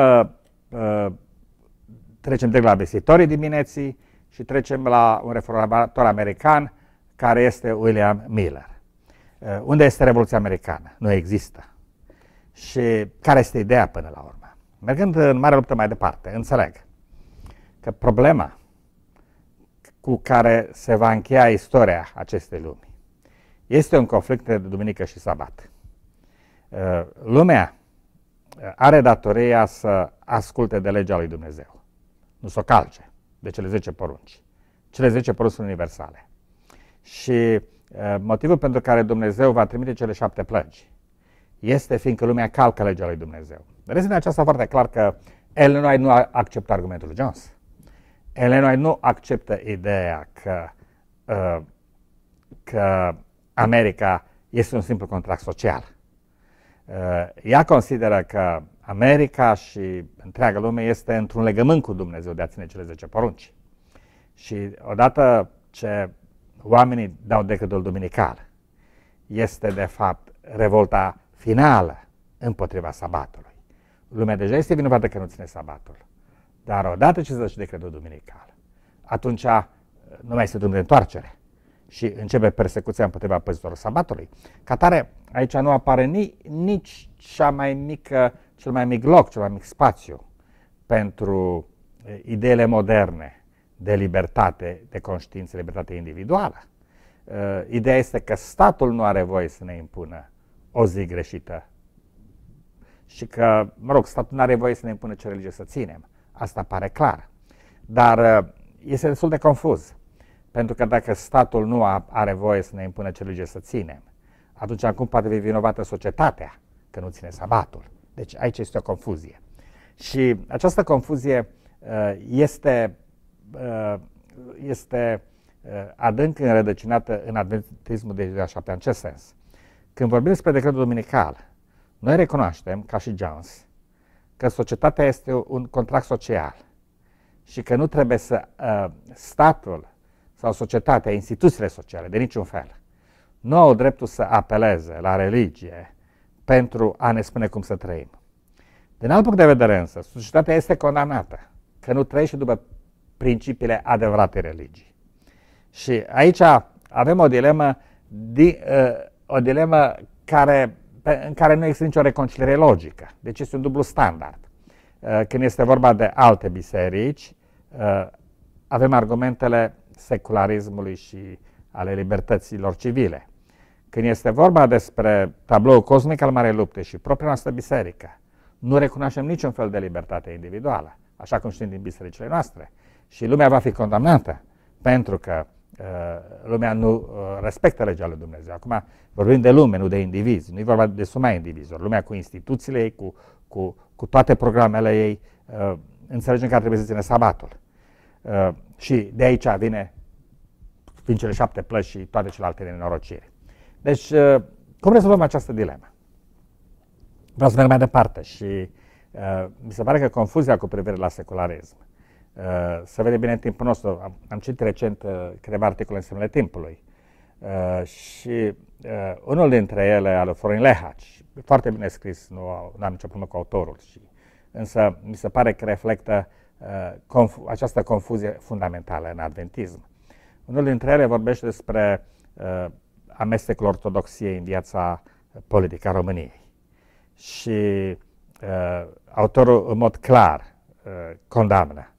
trecem direct la vestitorii dimineții și trecem la un reformator american care este William Miller. Uh, unde este Revoluția Americană? Nu există. Și care este ideea până la urmă? Mergând în mare luptă mai departe, înțeleg că problema cu care se va încheia istoria acestei lumi este un conflict de duminică și sabat. Uh, lumea uh, are datoria să asculte de legea lui Dumnezeu nu să o calce de cele 10 porunci. Cele 10 porunci sunt universale. Și motivul pentru care Dumnezeu va trimite cele șapte plăgi este fiindcă lumea calcă legea lui Dumnezeu. Rezine aceasta foarte clar că Ellen White nu acceptă argumentul lui Jones. Ellen White nu acceptă ideea că, că America este un simplu contract social. Ea consideră că America și întreaga lume este într-un legământ cu Dumnezeu de a ține cele 10 porunci. Și odată ce oamenii dau decretul duminical, este de fapt revolta finală împotriva sabatului. Lumea deja este vinovată că nu ține sabatul. Dar odată ce se dă și decretul duminical, atunci nu mai este drum de întoarcere și începe persecuția împotriva păzitorul sabatului. Ca tare, aici nu apare ni, nici cea mai mică, cel mai mic loc, cel mai mic spațiu pentru ideile moderne de libertate, de conștiință, libertate individuală. Ideea este că statul nu are voie să ne impună o zi greșită și că, mă rog, statul nu are voie să ne impună ce religie să ținem. Asta pare clar. Dar este destul de confuz. Pentru că dacă statul nu are voie să ne impună ce lege să ținem, atunci acum poate fi vinovată societatea că nu ține sabatul. Deci aici este o confuzie. Și această confuzie uh, este, uh, este uh, adânc înrădăcinată în adventismul de ziua șaptea. În ce sens? Când vorbim despre decretul dominical, noi recunoaștem, ca și Jones, că societatea este un contract social și că nu trebuie să statul sau societatea, instituțiile sociale, de niciun fel, nu au dreptul să apeleze la religie pentru a ne spune cum să trăim. Din alt punct de vedere însă, societatea este condamnată că nu trăiește după principiile adevărate religii. Și aici avem o dilemă, di, uh, o dilemă care, pe, în care nu există nicio reconciliere logică. Deci este un dublu standard. Uh, când este vorba de alte biserici, uh, avem argumentele secularismului și ale libertăților civile. Când este vorba despre tabloul cosmic al Marei Lupte și propria noastră biserică, nu recunoaștem niciun fel de libertate individuală, așa cum știm din bisericile noastre. Și lumea va fi condamnată, pentru că uh, lumea nu uh, respectă legea lui Dumnezeu. Acum vorbim de lume, nu de indivizi. Nu e vorba de suma indivizilor. Lumea cu instituțiile ei, cu, cu, cu toate programele ei, uh, înțelegem că ar trebui să ține sabatul. Uh, și de aici vine din cele șapte plăci și toate celelalte nenorociri. Deci, uh, cum rezolvăm această dilemă? Vreau să merg mai departe și uh, mi se pare că confuzia cu privire la secularism uh, se vede bine în timpul nostru. Am, am citit recent uh, câteva articole în semnele timpului uh, și uh, unul dintre ele, al lui Florin Lehac, foarte bine scris, nu, nu am nicio problemă cu autorul, și, însă mi se pare că reflectă uh, Uh, confu- această confuzie fundamentală în adventism. Unul dintre ele vorbește despre uh, amestecul ortodoxiei în viața politică a României. Și uh, autorul în mod clar uh, condamnă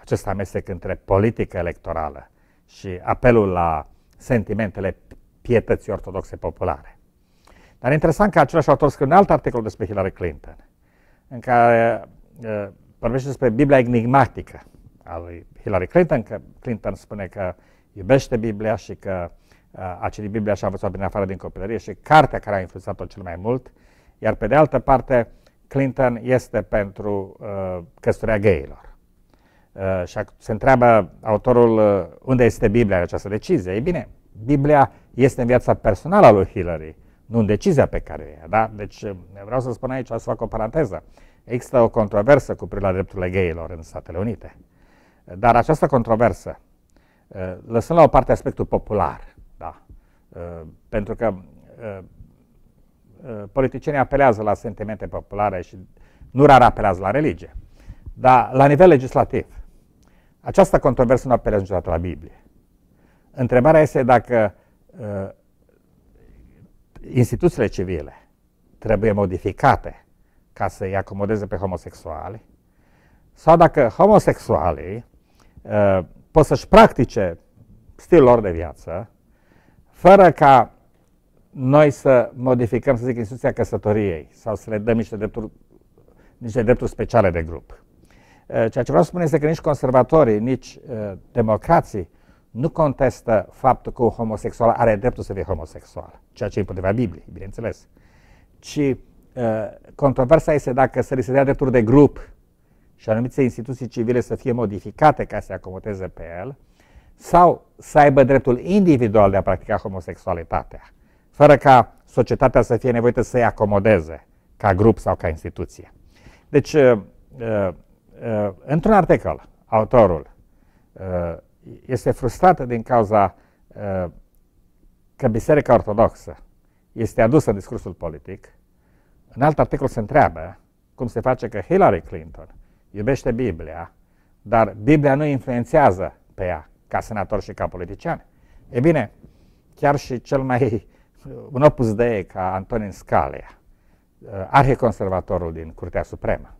acest amestec între politică electorală și apelul la sentimentele pietății ortodoxe populare. Dar e interesant că același autor scrie un alt articol despre Hillary Clinton, în care uh, vorbește despre Biblia enigmatică a lui Hillary Clinton, că Clinton spune că iubește Biblia și că uh, a citit Biblia și a văzut-o prin afară din copilărie și cartea care a influențat-o cel mai mult, iar pe de altă parte Clinton este pentru uh, căsătoria gayilor. Uh, și se întreabă autorul uh, unde este Biblia în această decizie. Ei bine, Biblia este în viața personală a lui Hillary, nu în decizia pe care e. Da? Deci uh, vreau să spun aici, să fac o paranteză. Uh, Există o controversă cu privire la drepturile gayilor în Statele Unite. Dar această controversă, eh, lăsând la o parte aspectul popular, da, eh, pentru că eh, politicienii apelează la sentimente populare și nu rar apelează la religie, dar la nivel legislativ, această controversă nu apelează niciodată la Biblie. Întrebarea este dacă instituțiile civile trebuie modificate ca să-i acomodeze pe homosexuale, sau dacă homosexualii uh, pot să-și practice stilul lor de viață, fără ca noi să modificăm, să zic, instituția căsătoriei sau să le dăm niște drepturi, niște drepturi speciale de grup. Ă, ceea ce vreau să spun este că nici conservatorii, nici uh, democrații nu contestă faptul că un homosexual are dreptul să fie homosexual, ceea ce e împotriva Bibliei, bineînțeles, ci Uh, controversa este dacă să li se dea drepturi de grup și anumite instituții civile să fie modificate ca să se acomodeze pe el, sau să aibă dreptul individual de a practica homosexualitatea, fără ca societatea să fie nevoită să-i acomodeze ca grup sau ca instituție. Deci, uh, uh, într-un articol, autorul este frustrat din cauza că Biserica Ortodoxă este adusă în discursul politic, în alt articol se întreabă cum se face că Hillary Clinton iubește Biblia, dar Biblia nu influențează pe ea ca senator și ca politician. E bine, chiar și cel mai un opus dei ca Antonin Scalia, uh, arheconservatorul din Curtea Supremă,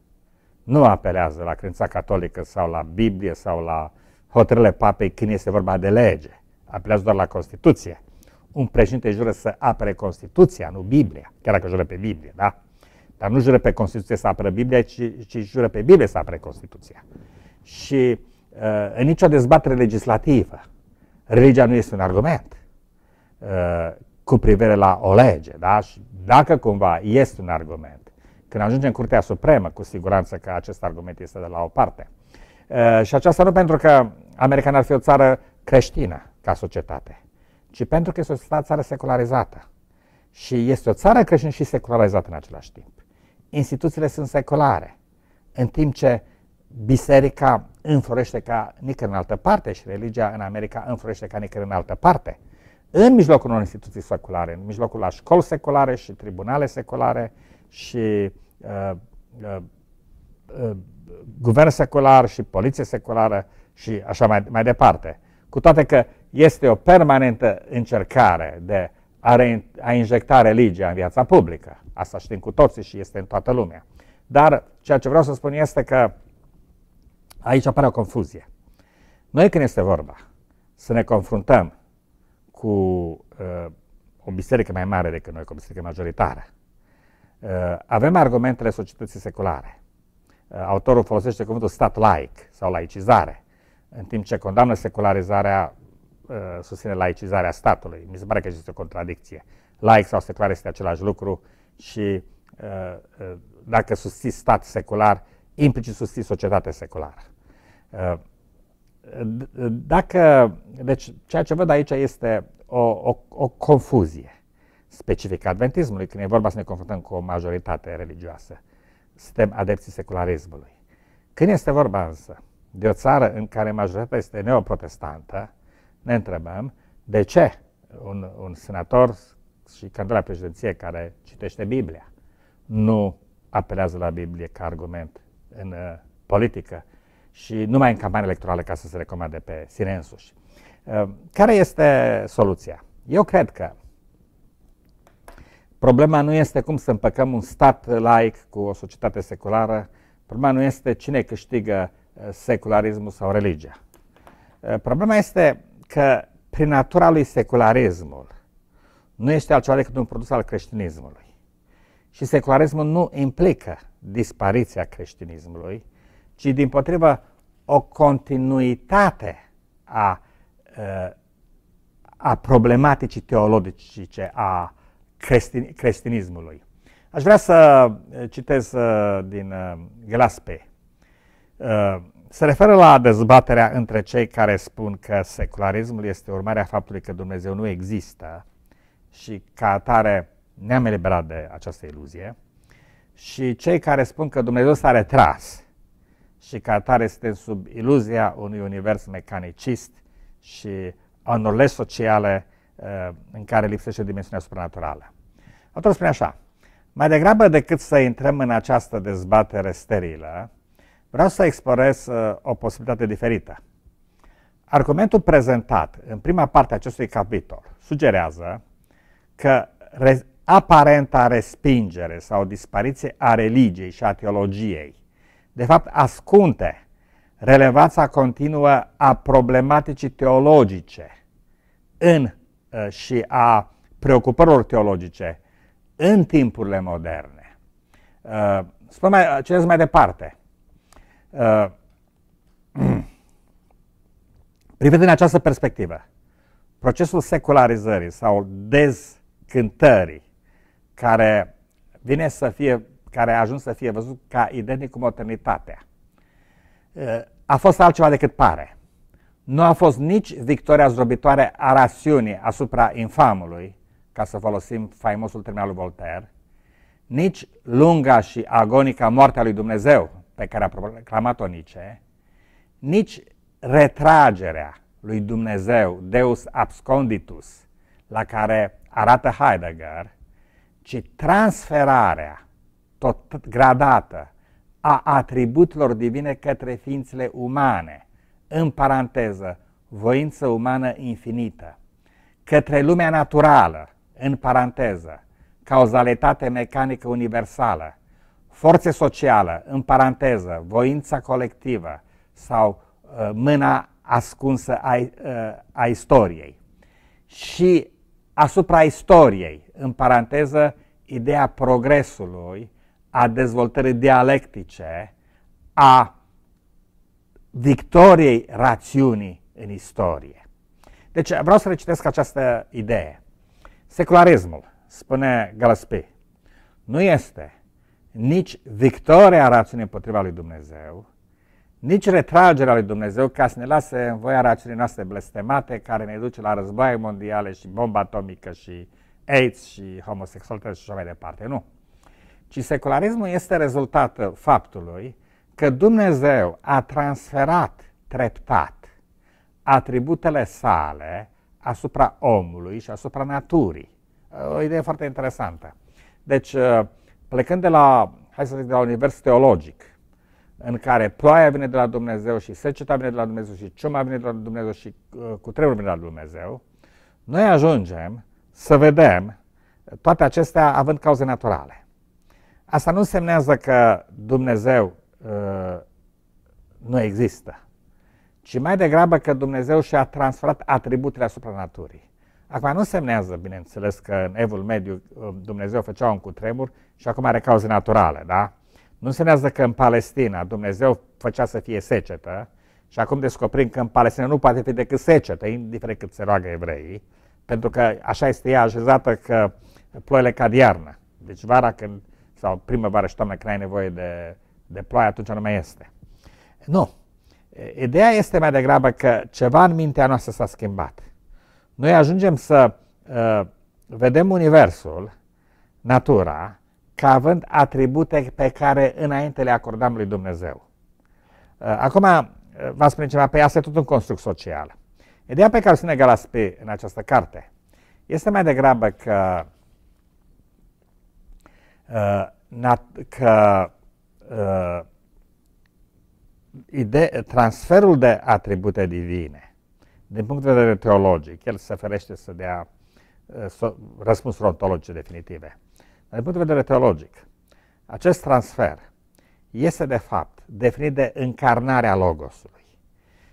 nu apelează la credința catolică sau la Biblie sau la hotărârile papei când este vorba de lege. Apelează doar la Constituție un președinte jură să apere Constituția, nu Biblia, chiar dacă jură pe Biblie, da? Dar nu jură pe Constituție să apere Biblia, ci, ci jură pe Biblie să apere Constituția. Și uh, în nicio dezbatere legislativă, religia nu este un argument uh, cu privire la o lege, da? Și dacă cumva este un argument, când ajunge în Curtea Supremă, cu siguranță că acest argument este de la o parte. Uh, și aceasta nu pentru că America ar fi o țară creștină ca societate, ci pentru că este o țară secularizată. Și este o țară creștină și secularizată în același timp. Instituțiile sunt seculare, în timp ce biserica înflorește ca nicăieri în altă parte și religia în America înflorește ca nicăieri în altă parte. În mijlocul unor instituții seculare, în mijlocul la școli seculare și tribunale seculare și uh, uh, uh, guvern secular și poliție seculară și așa mai, mai departe. Cu toate că este o permanentă încercare de a, re, a injecta religia în viața publică. Asta știm cu toții și este în toată lumea. Dar ceea ce vreau să spun este că aici apare o confuzie. Noi când este vorba să ne confruntăm cu uh, o biserică mai mare decât noi, cu o biserică majoritară, uh, avem argumentele societății seculare. Uh, autorul folosește cuvântul stat laic sau laicizare, în timp ce condamnă secularizarea Uh, susține laicizarea statului. Mi se pare că este o contradicție. Laic sau secular este același lucru și uh, uh, dacă susții stat secular, implicit susții societate seculară. Dacă, deci, ceea ce văd aici este o, o, o confuzie specifică adventismului, când e vorba să ne confruntăm cu o majoritate religioasă. Suntem adepții secularismului. Când este vorba însă de o țară în care majoritatea este neoprotestantă, ne întrebăm de ce un, un senator și candidat la președinție care citește Biblia nu apelează la Biblie ca argument în uh, politică și numai în campanie electorală ca să se recomande pe sine însuși. Uh, care este soluția? Eu cred că problema nu este cum să împăcăm un stat laic cu o societate seculară, problema nu este cine câștigă uh, secularismul sau religia. Uh, problema este că prin natura lui secularismul nu este altceva decât un produs al creștinismului. Și secularismul nu implică dispariția creștinismului, ci din potrivă o continuitate a, ă, a problematicii teologice a creștinismului. Aș vrea să ă, citez ă, din Glaspe se referă la dezbaterea între cei care spun că secularismul este urmarea faptului că Dumnezeu nu există și ca atare ne-am eliberat de această iluzie și cei care spun că Dumnezeu s-a retras și ca atare este sub iluzia unui univers mecanicist și a sociale uh, în care lipsește dimensiunea supranaturală. Autorul spune așa, mai degrabă decât să intrăm în această dezbatere sterilă, Vreau să explorez uh, o posibilitate diferită. Argumentul prezentat în prima parte a acestui capitol sugerează că re- aparenta respingere sau dispariție a religiei și a teologiei, de fapt ascunde relevanța continuă a problematicii teologice în, uh, și a preocupărilor teologice în timpurile moderne. Uh, Spune mai, mai departe Uh, Privit în această perspectivă, procesul secularizării sau dezcântării care vine să fie, care a ajuns să fie văzut ca identic cu modernitatea, uh, a fost altceva decât pare. Nu a fost nici victoria zdrobitoare a rațiunii asupra infamului, ca să folosim faimosul termen al lui Voltaire, nici lunga și agonica moartea lui Dumnezeu pe care a proclamat-o Nice, nici retragerea lui Dumnezeu, Deus absconditus, la care arată Heidegger, ci transferarea tot gradată a atributelor divine către ființele umane, în paranteză, voință umană infinită, către lumea naturală, în paranteză, cauzalitate mecanică universală, forțe socială, în paranteză, voința colectivă sau uh, mâna ascunsă a, uh, a istoriei. Și asupra istoriei, în paranteză, ideea progresului, a dezvoltării dialectice, a victoriei rațiunii în istorie. Deci vreau să recitesc această idee. Secularismul, spune Gillespie, nu este nici victoria rațiunii împotriva lui Dumnezeu, nici retragerea lui Dumnezeu ca să ne lase în voia rațiunii noastre blestemate care ne duce la războaie mondiale și bomba atomică și AIDS și homosexualitate și așa mai departe. Nu. Ci secularismul este rezultatul faptului că Dumnezeu a transferat treptat atributele sale asupra omului și asupra naturii. O idee foarte interesantă. Deci, uh, Plecând de la, hai să zic, de la univers teologic, în care ploaia vine de la Dumnezeu și seceta vine de la Dumnezeu și ciuma vine de la Dumnezeu și uh, cu tremurul vine de la Dumnezeu, noi ajungem să vedem toate acestea având cauze naturale. Asta nu însemnează că Dumnezeu uh, nu există, ci mai degrabă că Dumnezeu și-a transferat atributele asupra naturii. Acum nu semnează, bineînțeles, că în evul mediu um, Dumnezeu făcea un cutremur și acum are cauze naturale, da? Nu semnează că în Palestina Dumnezeu făcea să fie secetă și acum descoperim că în Palestina nu poate fi decât secetă, indiferent cât se roagă evreii, pentru că așa este ea așezată că ploile cad iarnă. Deci vara când, sau primăvară și toamnă când ai nevoie de, de ploaie, atunci nu mai este. Nu. Ideea este mai degrabă că ceva în mintea noastră s-a schimbat noi ajungem să uh, vedem Universul, natura, ca având atribute pe care înainte le acordam lui Dumnezeu. Uh, acum, uh, v-am spune ceva, pe păi asta e tot un construct social. Ideea pe care o spune Galaspi în această carte este mai degrabă că, uh, nat- că uh, ide- transferul de atribute divine din punct de vedere teologic, el se ferește să dea eh, răspunsuri ontologice definitive. Dar din punct de vedere teologic, acest transfer este de fapt definit de încarnarea logosului.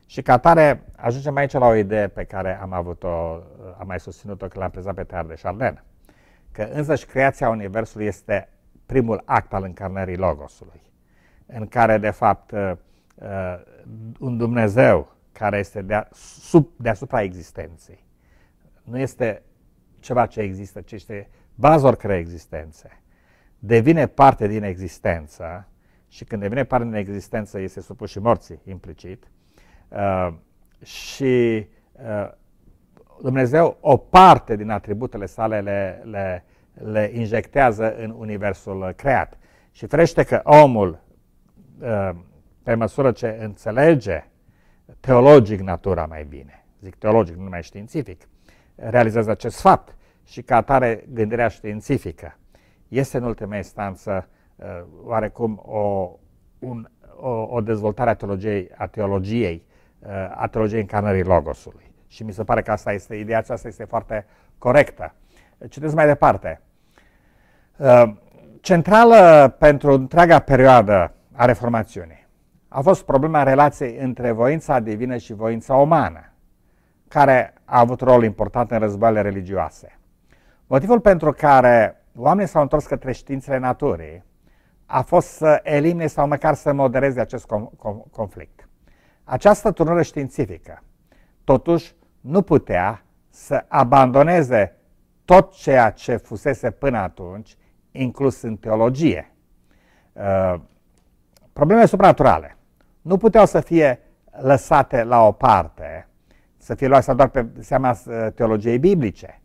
Și ca tare ajungem aici la o idee pe care am avut-o, am mai susținut-o că l-am prezat pe Tear de Chardin, că însăși creația Universului este primul act al încarnării logosului, în care de fapt eh, eh, un Dumnezeu care este de sub, deasupra existenței. Nu este ceva ce există, ci este baza oricărei existențe. Devine parte din existență și când devine parte din existență este supus și morții implicit. Uh, și uh, Dumnezeu o parte din atributele sale le, le, le injectează în universul creat. Și ferește că omul, uh, pe măsură ce înțelege teologic natura mai bine, zic teologic, nu numai științific, realizează acest fapt și ca atare gândirea științifică este în ultima instanță uh, oarecum o, un, o, o dezvoltare a teologiei, a teologiei, uh, a teologiei încarnării Logosului. Și mi se pare că asta este, ideea aceasta este foarte corectă. Citesc mai departe. Uh, centrală pentru întreaga perioadă a reformațiunii a fost problema relației între voința divină și voința umană, care a avut rol important în războaiele religioase. Motivul pentru care oamenii s-au întors către științele naturii a fost să elimine sau măcar să modereze acest conflict. Această turnură științifică, totuși, nu putea să abandoneze tot ceea ce fusese până atunci, inclus în teologie. Uh, probleme supranaturale, nu puteau să fie lăsate la o parte, să fie luate doar pe seama uh, teologiei biblice.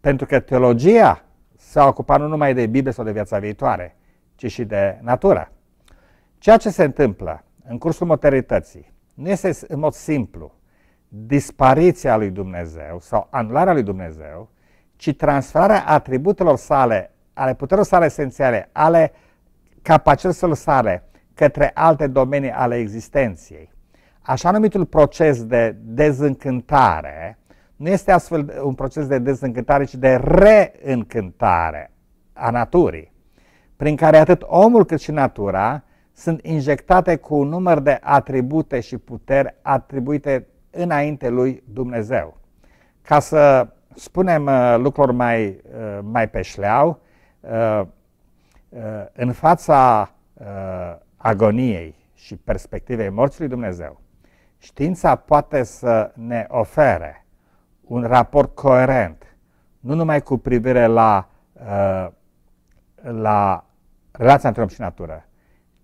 Pentru că teologia s-a ocupat nu numai de Biblie sau de viața viitoare, ci și de natură. Ceea ce se întâmplă în cursul modernității nu este în mod simplu dispariția lui Dumnezeu sau anularea lui Dumnezeu, ci transferarea atributelor sale, ale puterilor sale esențiale, ale capacităților sale, către alte domenii ale existenței. Așa numitul proces de dezîncântare nu este astfel un proces de dezîncântare, ci de reîncântare a naturii, prin care atât omul cât și natura sunt injectate cu un număr de atribute și puteri atribuite înainte lui Dumnezeu. Ca să spunem uh, lucruri mai, uh, mai pe șleau, uh, în fața agoniei și perspectivei morții lui Dumnezeu, știința poate să ne ofere un raport coerent, nu numai cu privire la, uh, la relația între om și natură,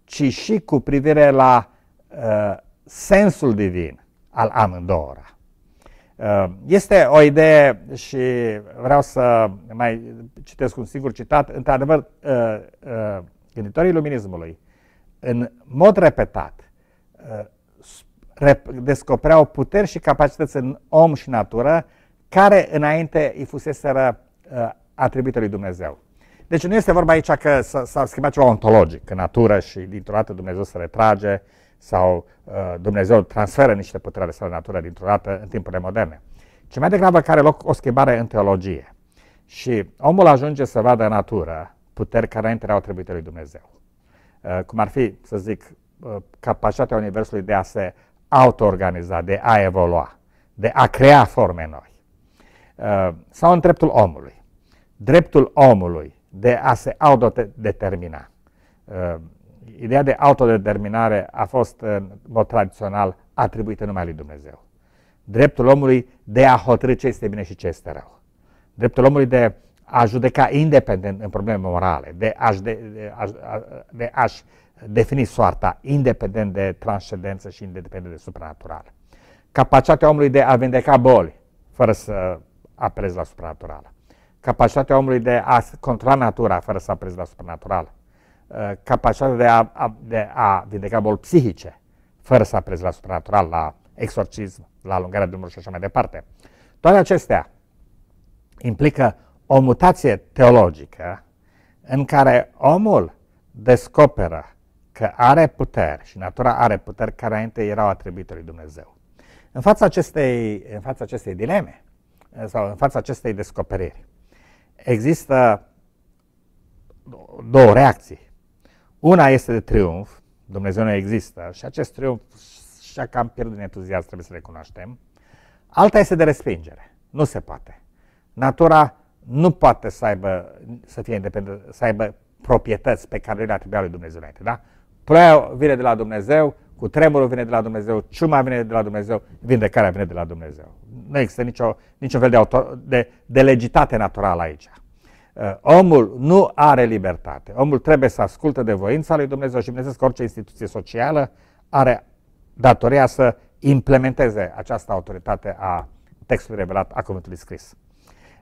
ci și cu privire la uh, sensul divin al amândouă. Uh, este o idee și vreau să mai citesc un singur citat. Într-adevăr, gânditorii luminismului în mod repetat uh, descopreau puteri și capacități în om și natură care înainte îi fuseseră uh, atribuite lui Dumnezeu. Deci nu este vorba aici că s-a schimbat ceva ontologic, că natură și dintr-o dată Dumnezeu se retrage sau uh, Dumnezeu transferă niște puteri ale sale natură dintr-o dată în timpurile moderne. Ce mai degrabă care are loc o schimbare în teologie. Și omul ajunge să vadă natură puteri care înainte erau atribuite lui Dumnezeu. Uh, cum ar fi, să zic, uh, capacitatea Universului de a se autoorganiza, de a evolua, de a crea forme noi. Uh, sau în dreptul omului. Dreptul omului de a se autodetermina. Ideea de autodeterminare a fost, în mod tradițional, atribuită numai lui Dumnezeu. Dreptul omului de a hotărâ ce este bine și ce este rău. Dreptul omului de a judeca independent în probleme morale, de a-și de, de, a, de a defini soarta independent de transcendență și independent de supranatural. Capacitatea omului de a vindeca boli fără să apreze la supranatural. Capacitatea omului de a controla natura fără să apreze la supranatural. Uh, capacitatea de a, a, de a vindeca boli psihice fără să apreze la supranatural, la exorcism, la alungarea drumurilor și așa mai departe. Toate acestea implică o mutație teologică în care omul descoperă că are puteri și natura are puteri care înainte erau atribuite lui Dumnezeu. În fața acestei, în fața acestei dileme eh, sau în fața acestei descoperiri există două reacții. Una este de triumf, Dumnezeu nu există și acest triumf și-a cam pierdut entuziasm, trebuie să recunoaștem. Alta este de respingere. Nu se poate. Natura nu poate să aibă, să fie independent, să aibă proprietăți pe care le trebuit lui Dumnezeu înainte, da? Ploaia vine de la Dumnezeu, cu tremurul vine de la Dumnezeu, ciuma vine de la Dumnezeu, vindecarea vine de la Dumnezeu. Nu există nicio, niciun fel de, autor, de, de legitate naturală aici. Uh, omul nu are libertate. Omul trebuie să asculte de voința lui Dumnezeu și bineînțeles că orice instituție socială are datoria să implementeze această autoritate a textului revelat, a cuvântului scris.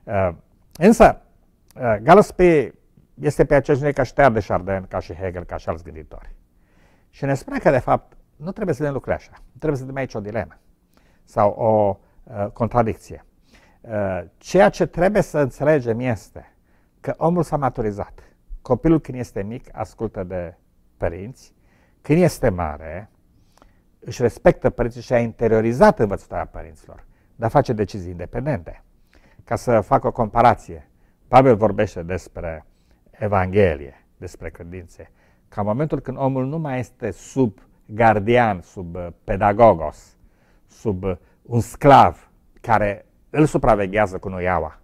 Uh, Însă, uh, Gallus este pe aceeași linie ca și de Chardin, ca și Hegel, ca și alți gânditori. Și ne spune că, de fapt, nu trebuie să le lucrăm așa. Trebuie să dăm aici o dilemă sau o uh, contradicție. Uh, ceea ce trebuie să înțelegem este că omul s-a maturizat. Copilul când este mic ascultă de părinți, când este mare își respectă părinții și a interiorizat învățătoarea părinților, dar face decizii independente. Ca să fac o comparație, Pavel vorbește despre Evanghelie, despre credințe, ca momentul când omul nu mai este sub gardian, sub uh, pedagogos, sub uh, un sclav care îl supraveghează cu noiaua,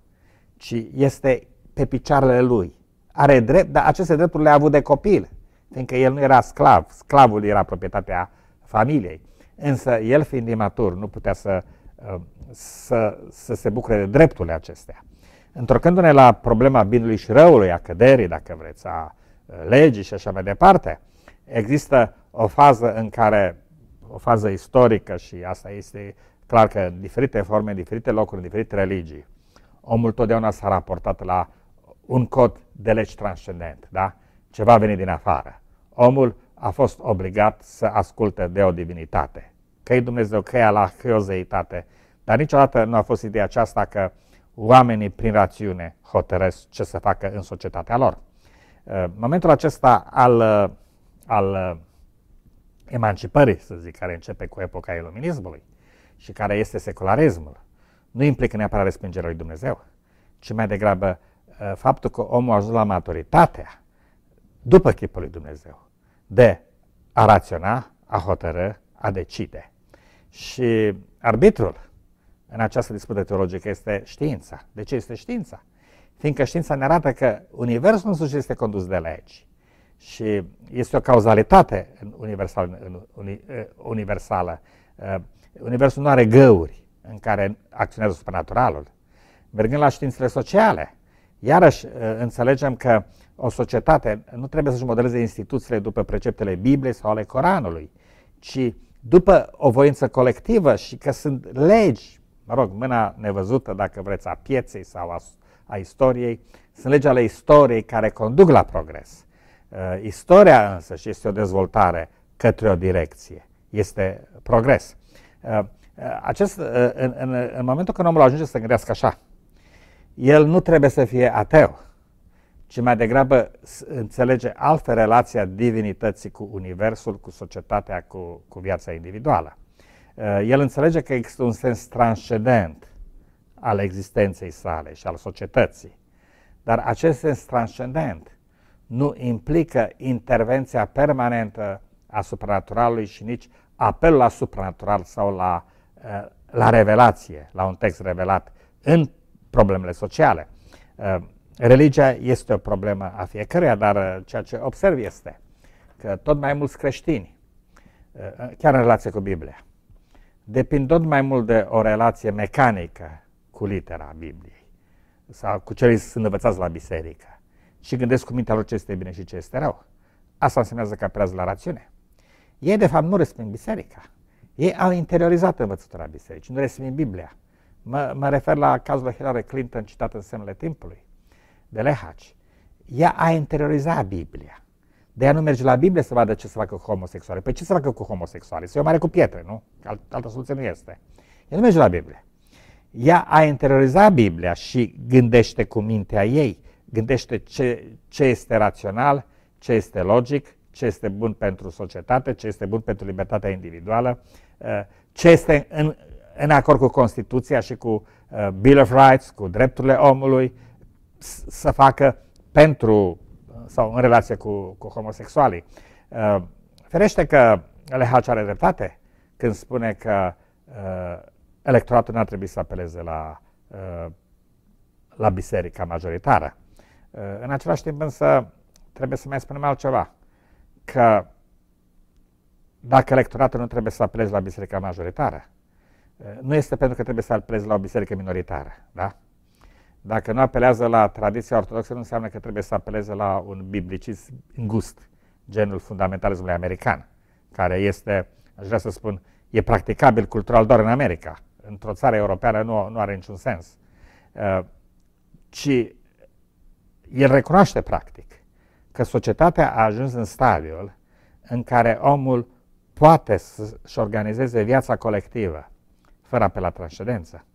ci este pe picioarele lui. Are drept, dar aceste drepturi le-a avut de copil, fiindcă el nu era sclav, sclavul era proprietatea familiei. Însă el fiind imatur nu putea să Uh, să, să se bucure de drepturile acestea. Întorcându-ne la problema binului și răului, a căderii, dacă vreți, a uh, legii și așa mai departe, există o fază în care, o fază istorică și asta este clar că în diferite forme, în diferite locuri, în diferite religii, omul totdeauna s-a raportat la un cod de legi transcendent, da? ceva venit din afară. Omul a fost obligat să asculte de o divinitate crei Dumnezeu, creia la curiozeitate. Dar niciodată nu a fost ideea aceasta că oamenii prin rațiune hotărăsc ce să facă în societatea lor. În momentul acesta al, al emancipării, să zic, care începe cu epoca iluminismului și care este secularismul, nu implică neapărat respingerea lui Dumnezeu, ci mai degrabă uh, faptul că omul a ajuns la maturitatea după chipul lui Dumnezeu de a raționa, a hotărâ, a decide. Și arbitrul în această dispută teologică este știința. De ce este știința? Fiindcă știința ne arată că Universul însuși este condus de legi și este o cauzalitate universal, eh, universală. Eh, universul nu are găuri în care acționează supranaturalul. Mergând la științele sociale, iarăși eh, înțelegem că o societate nu trebuie să-și modeleze instituțiile după preceptele Bibliei sau ale Coranului, ci după o voință colectivă și că sunt legi, mă rog, mâna nevăzută, dacă vreți, a pieței sau a, a istoriei, sunt legi ale istoriei care conduc la progres. Uh, istoria însă și este o dezvoltare către o direcție, este progres. Uh, uh acest, uh, în, în, în momentul când omul ajunge să gândească așa, el nu trebuie să fie ateu, ci mai degrabă înțelege altfel relația divinității cu Universul, cu societatea, cu, cu viața individuală. Uh, el înțelege că există un sens transcendent al existenței sale și al societății, dar acest sens transcendent nu implică intervenția permanentă a supranaturalului și nici apel la supranatural sau la, uh, la revelație, la un text revelat în problemele sociale. Uh, religia este o problemă a fiecăruia, dar uh, ceea ce observ este că tot mai mulți creștini, uh, uh, chiar în relație cu Biblia, depind tot mai mult de o relație mecanică cu litera Bibliei sau cu cei sunt învățați la biserică și gândesc cu mintea lor ce este bine și ce este rău. Asta înseamnă că apelează la rațiune. Ei, de fapt, nu resping biserica. Ei au interiorizat învățătura bisericii, nu resping Biblia. Mă, mă refer la cazul lui Hillary Clinton citat în semnele timpului de lehaci. Ea a interiorizat Biblia. De ea nu merge la Biblie să vadă ce să facă cu homosexuale. Păi ce să facă cu homosexuale? Să o mare cu pietre, nu? Alt, altă soluție nu este. Ea nu merge la Biblie. Ea a interiorizat Biblia și gândește cu mintea ei, gândește ce, ce este rațional, ce este logic, ce este bun pentru societate, ce este bun pentru libertatea individuală, uh, ce este în, în acord cu Constituția și cu uh, Bill of Rights, cu drepturile omului, să facă pentru sau în relație cu, cu homosexualii. Uh, ferește că Lehaci are dreptate când spune că uh, electoratul nu ar trebui să apeleze la, uh, la biserica majoritară. Uh, în același timp însă trebuie să mai spunem altceva, că dacă electoratul nu trebuie să apeleze la biserica majoritară, uh, nu este pentru că trebuie să apeleze la o biserică minoritară, da? Dacă nu apelează la tradiția ortodoxă, nu înseamnă că trebuie să apeleze la un biblicism îngust, genul fundamentalismului american, care este, aș vrea să spun, e practicabil cultural doar în America. Într-o țară europeană nu, nu are niciun sens. Uh, ci el recunoaște, practic, că societatea a ajuns în stadiul în care omul poate să-și organizeze viața colectivă fără apel la transcendență.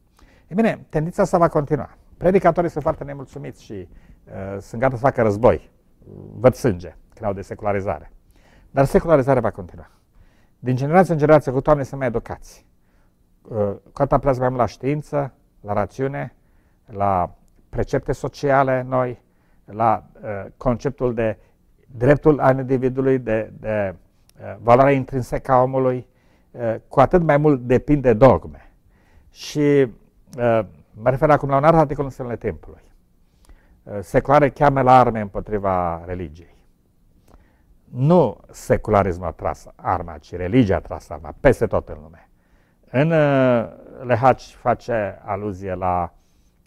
E bine, tendința asta va continua. Predicatorii sunt foarte nemulțumiți și uh, sunt gata să facă război. Văd sânge când au de secularizare. Dar secularizarea va continua. Din generație în generație, cu toamne sunt mai educați. Uh, cu atât apelează mai mult la știință, la rațiune, la precepte sociale noi, la uh, conceptul de dreptul al individului, de, de uh, valoarea intrinsecă a omului, uh, cu atât mai mult depinde dogme. Și uh, Mă refer acum la un alt articol în sânele templului. Uh, Seculare cheamă la arme împotriva religiei. Nu secularismul a tras arma, ci religia a tras arma peste tot în lume. În uh, Lehaci face aluzie la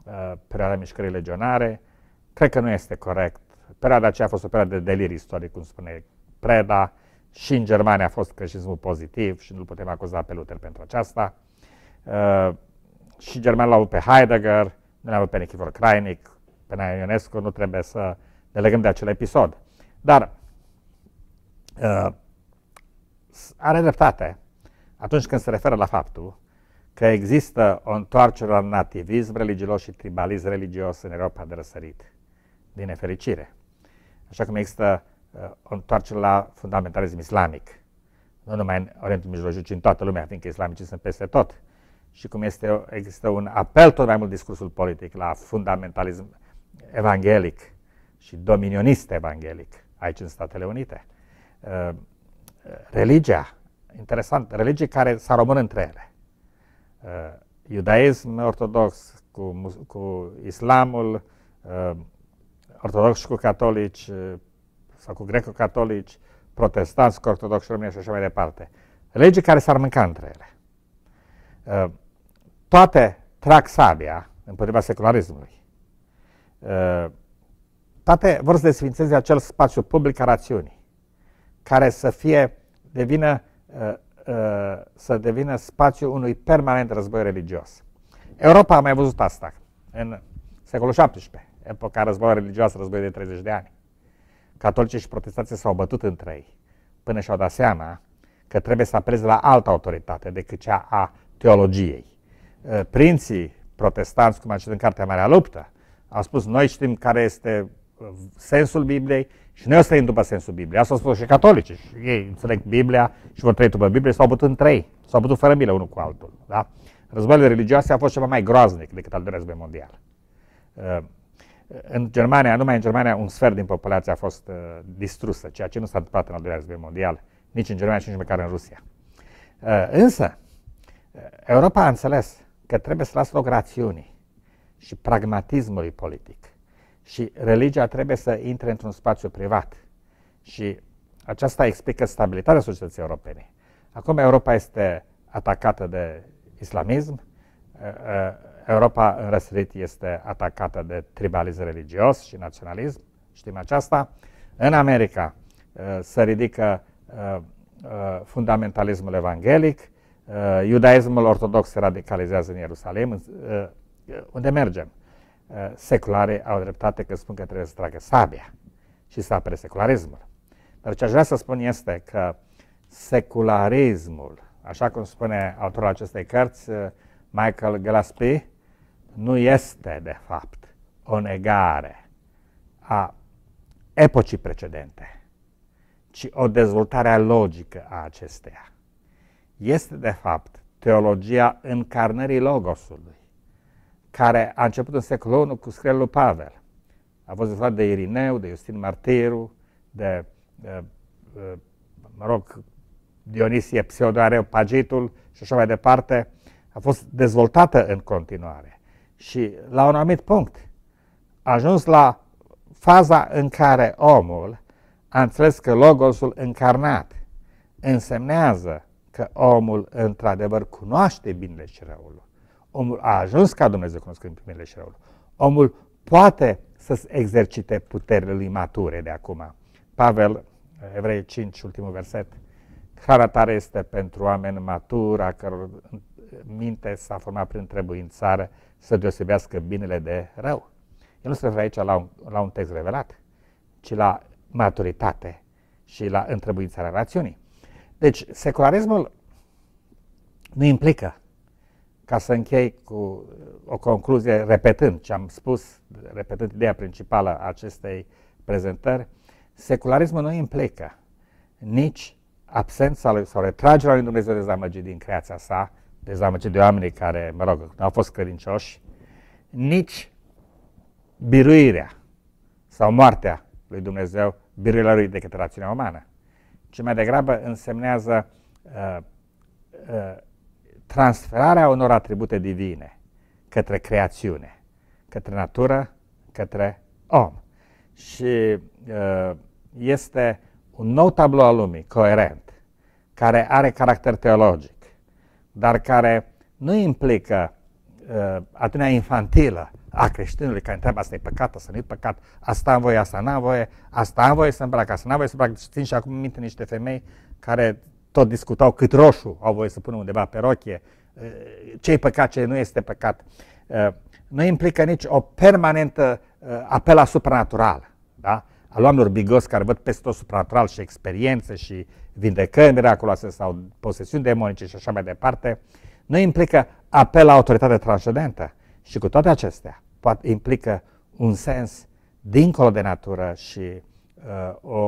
uh, perioada mișcării legionare. Cred că nu este corect. Perioada aceea a fost o perioadă de delir istoric, cum spune Preda. Și în Germania a fost creștinismul pozitiv și nu putem acuza pe Luther pentru aceasta. Uh, și germani l-au pe Heidegger, nu l-au pe Nichifor Krainic, pe Naia Ionescu, nu trebuie să ne legăm de acel episod. Dar uh, are dreptate atunci când se referă la faptul că există o întoarcere la nativism religios și tribalism religios în Europa de răsărit, din nefericire. Așa cum există uh, o întoarcere la fundamentalism islamic, nu numai în Orientul Mijlociu, ci în toată lumea, fiindcă islamicii sunt peste tot și cum este, există un apel tot mai mult discursul politic la fundamentalism evanghelic și dominionist evanghelic aici în Statele Unite. Uh, religia, interesant, religii care s a rămân între ele. Uh, iudaism ortodox cu, cu islamul, uh, ortodox cu catolici sau cu greco-catolici, protestanți cu ortodoxi români și așa mai departe. Religii care s-ar mânca între ele toate trag împotriva secularismului. Toate uh, vor să desfințeze acel spațiu public a rațiunii, care să fie, devină, uh, uh, să devină spațiu unui permanent război religios. Europa a mai văzut asta în secolul XVII, epoca războiului religios, război de 30 de ani. Catolicii și protestații s-au bătut între ei până și-au dat seama că trebuie să apreze la altă autoritate decât cea a teologiei. Eh, prinții protestanți, cum a citit în Cartea Marea Luptă, au spus, noi știm care este eh, sensul Bibliei și noi o să trăim după sensul Bibliei. Asta au spus și catolici. Și ei înțeleg Biblia și vor trăi după Biblie, s-au putut în trei, s-au putut fără milă unul cu altul. Da? Războiul religioase a fost ceva mai groaznic decât al doilea război mondial. Eh, în Germania, numai în Germania, un sfert din populație a fost distrusă, ceea ce nu s-a întâmplat în al doilea război mondial, nici în Germania și nici măcar în Rusia. Însă, Europa a înțeles că trebuie să las loc rațiunii și pragmatismului politic. Și religia trebuie să intre într-un spațiu privat. Și aceasta explică stabilitatea societății europene. Acum Europa este atacată de islamism, ă, ă, Europa în răsărit este atacată de tribalism religios și naționalism, știm aceasta. În America ă, se ridică fundamentalismul evanghelic, Uh, iudaismul ortodox se radicalizează în Ierusalim, uh, uh, unde mergem. Uh, seculare au dreptate că spun că trebuie să tragă sabia și să apere secularismul. Dar ce aș vrea să spun este că secularismul, așa cum spune autorul acestei cărți, uh, Michael Gillespie, nu este, de fapt, o negare a epocii precedente, ci o dezvoltare logică a acesteia este de fapt teologia încarnării Logosului, care a început în secolul I cu scrierea lui Pavel. A fost dezvoltat de Irineu, de Justin Martiru, de, de, eh, de eh, mă rog, Dionisie Pagitul și așa mai departe, a fost dezvoltată în continuare. Și la un anumit punct a ajuns la faza în care omul a înțeles că logosul încarnat însemnează că omul într-adevăr cunoaște binele și răul. Omul a ajuns ca Dumnezeu cunoscând binele și răul. Omul poate să exercite puterile lui mature de acum. Pavel, Evrei 5, ultimul verset, Hrana tare este pentru oameni maturi, a căror minte s-a format prin trebuințare să deosebească binele de rău. El nu se referă aici la un, la un text revelat, ci la maturitate și la întrebuințarea rațiunii. Deci, secularismul nu implică, ca să închei cu uh, o concluzie repetând ce am spus, repetând ideea principală a acestei prezentări, secularismul nu implică nici absența lui sau retragerea lui Dumnezeu dezamăgit din creația sa, dezamăgit de oamenii care, mă rog, nu au fost credincioși, nici biruirea sau moartea lui Dumnezeu, biruirea lui de către rațiunea umană ci mai degrabă însemnează uh, uh, transferarea unor atribute divine către creațiune, către natură, către om. Și uh, este un nou tablou al lumii, coerent, care are caracter teologic, dar care nu implică uh, atâta infantilă a creștinului care întreabă asta e păcat, asta nu e păcat, asta am voie, asta n-am voie, asta am voie să îmbrac, asta n-am voie să îmbrac. Deci țin și acum minte niște femei care tot discutau cât roșu au voie să pună undeva pe rochie, eh, ce e păcat, ce nu este păcat. Eh, nu implică nici o permanentă eh, apela supranaturală. Da? al oamenilor bigos care văd peste tot supranatural și experiențe și vindecări miraculoase sau posesiuni demonice și așa mai departe, nu implică apel la autoritatea transcendentă. Și cu toate acestea, poate implică un sens dincolo de natură și uh, o,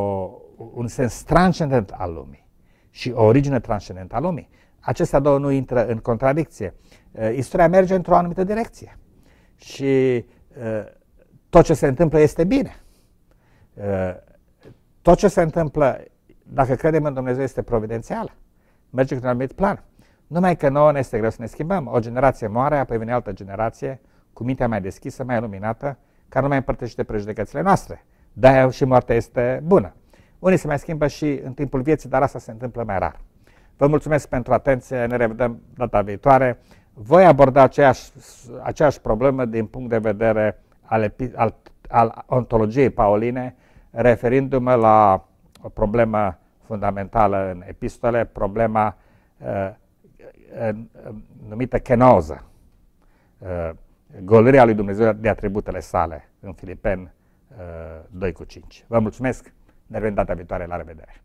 un sens transcendent al lumii și o origine transcendentă a lumii. Acestea două nu intră în contradicție. Uh, istoria merge într-o anumită direcție și uh, tot ce se întâmplă este bine. Uh, tot ce se întâmplă, dacă credem în Dumnezeu, este providențial. Merge într-un anumit plan. Numai că nouă ne este greu să ne schimbăm. O generație moare, apoi vine altă generație, cu mintea mai deschisă, mai iluminată, care nu mai împărtășește prejudecățile noastre. De-aia și moartea este bună. Unii se mai schimbă și în timpul vieții, dar asta se întâmplă mai rar. Vă mulțumesc pentru atenție, ne revedem data viitoare. Voi aborda aceeași, aceeași problemă din punct de vedere al, al, al ontologiei pauline, referindu-mă la o problemă fundamentală în epistole, problema uh, uh, numită kenoză. Uh, golăria lui Dumnezeu de atributele sale în Filipen 2 uh, cu 5. Vă mulțumesc, ne vedem data viitoare, la revedere!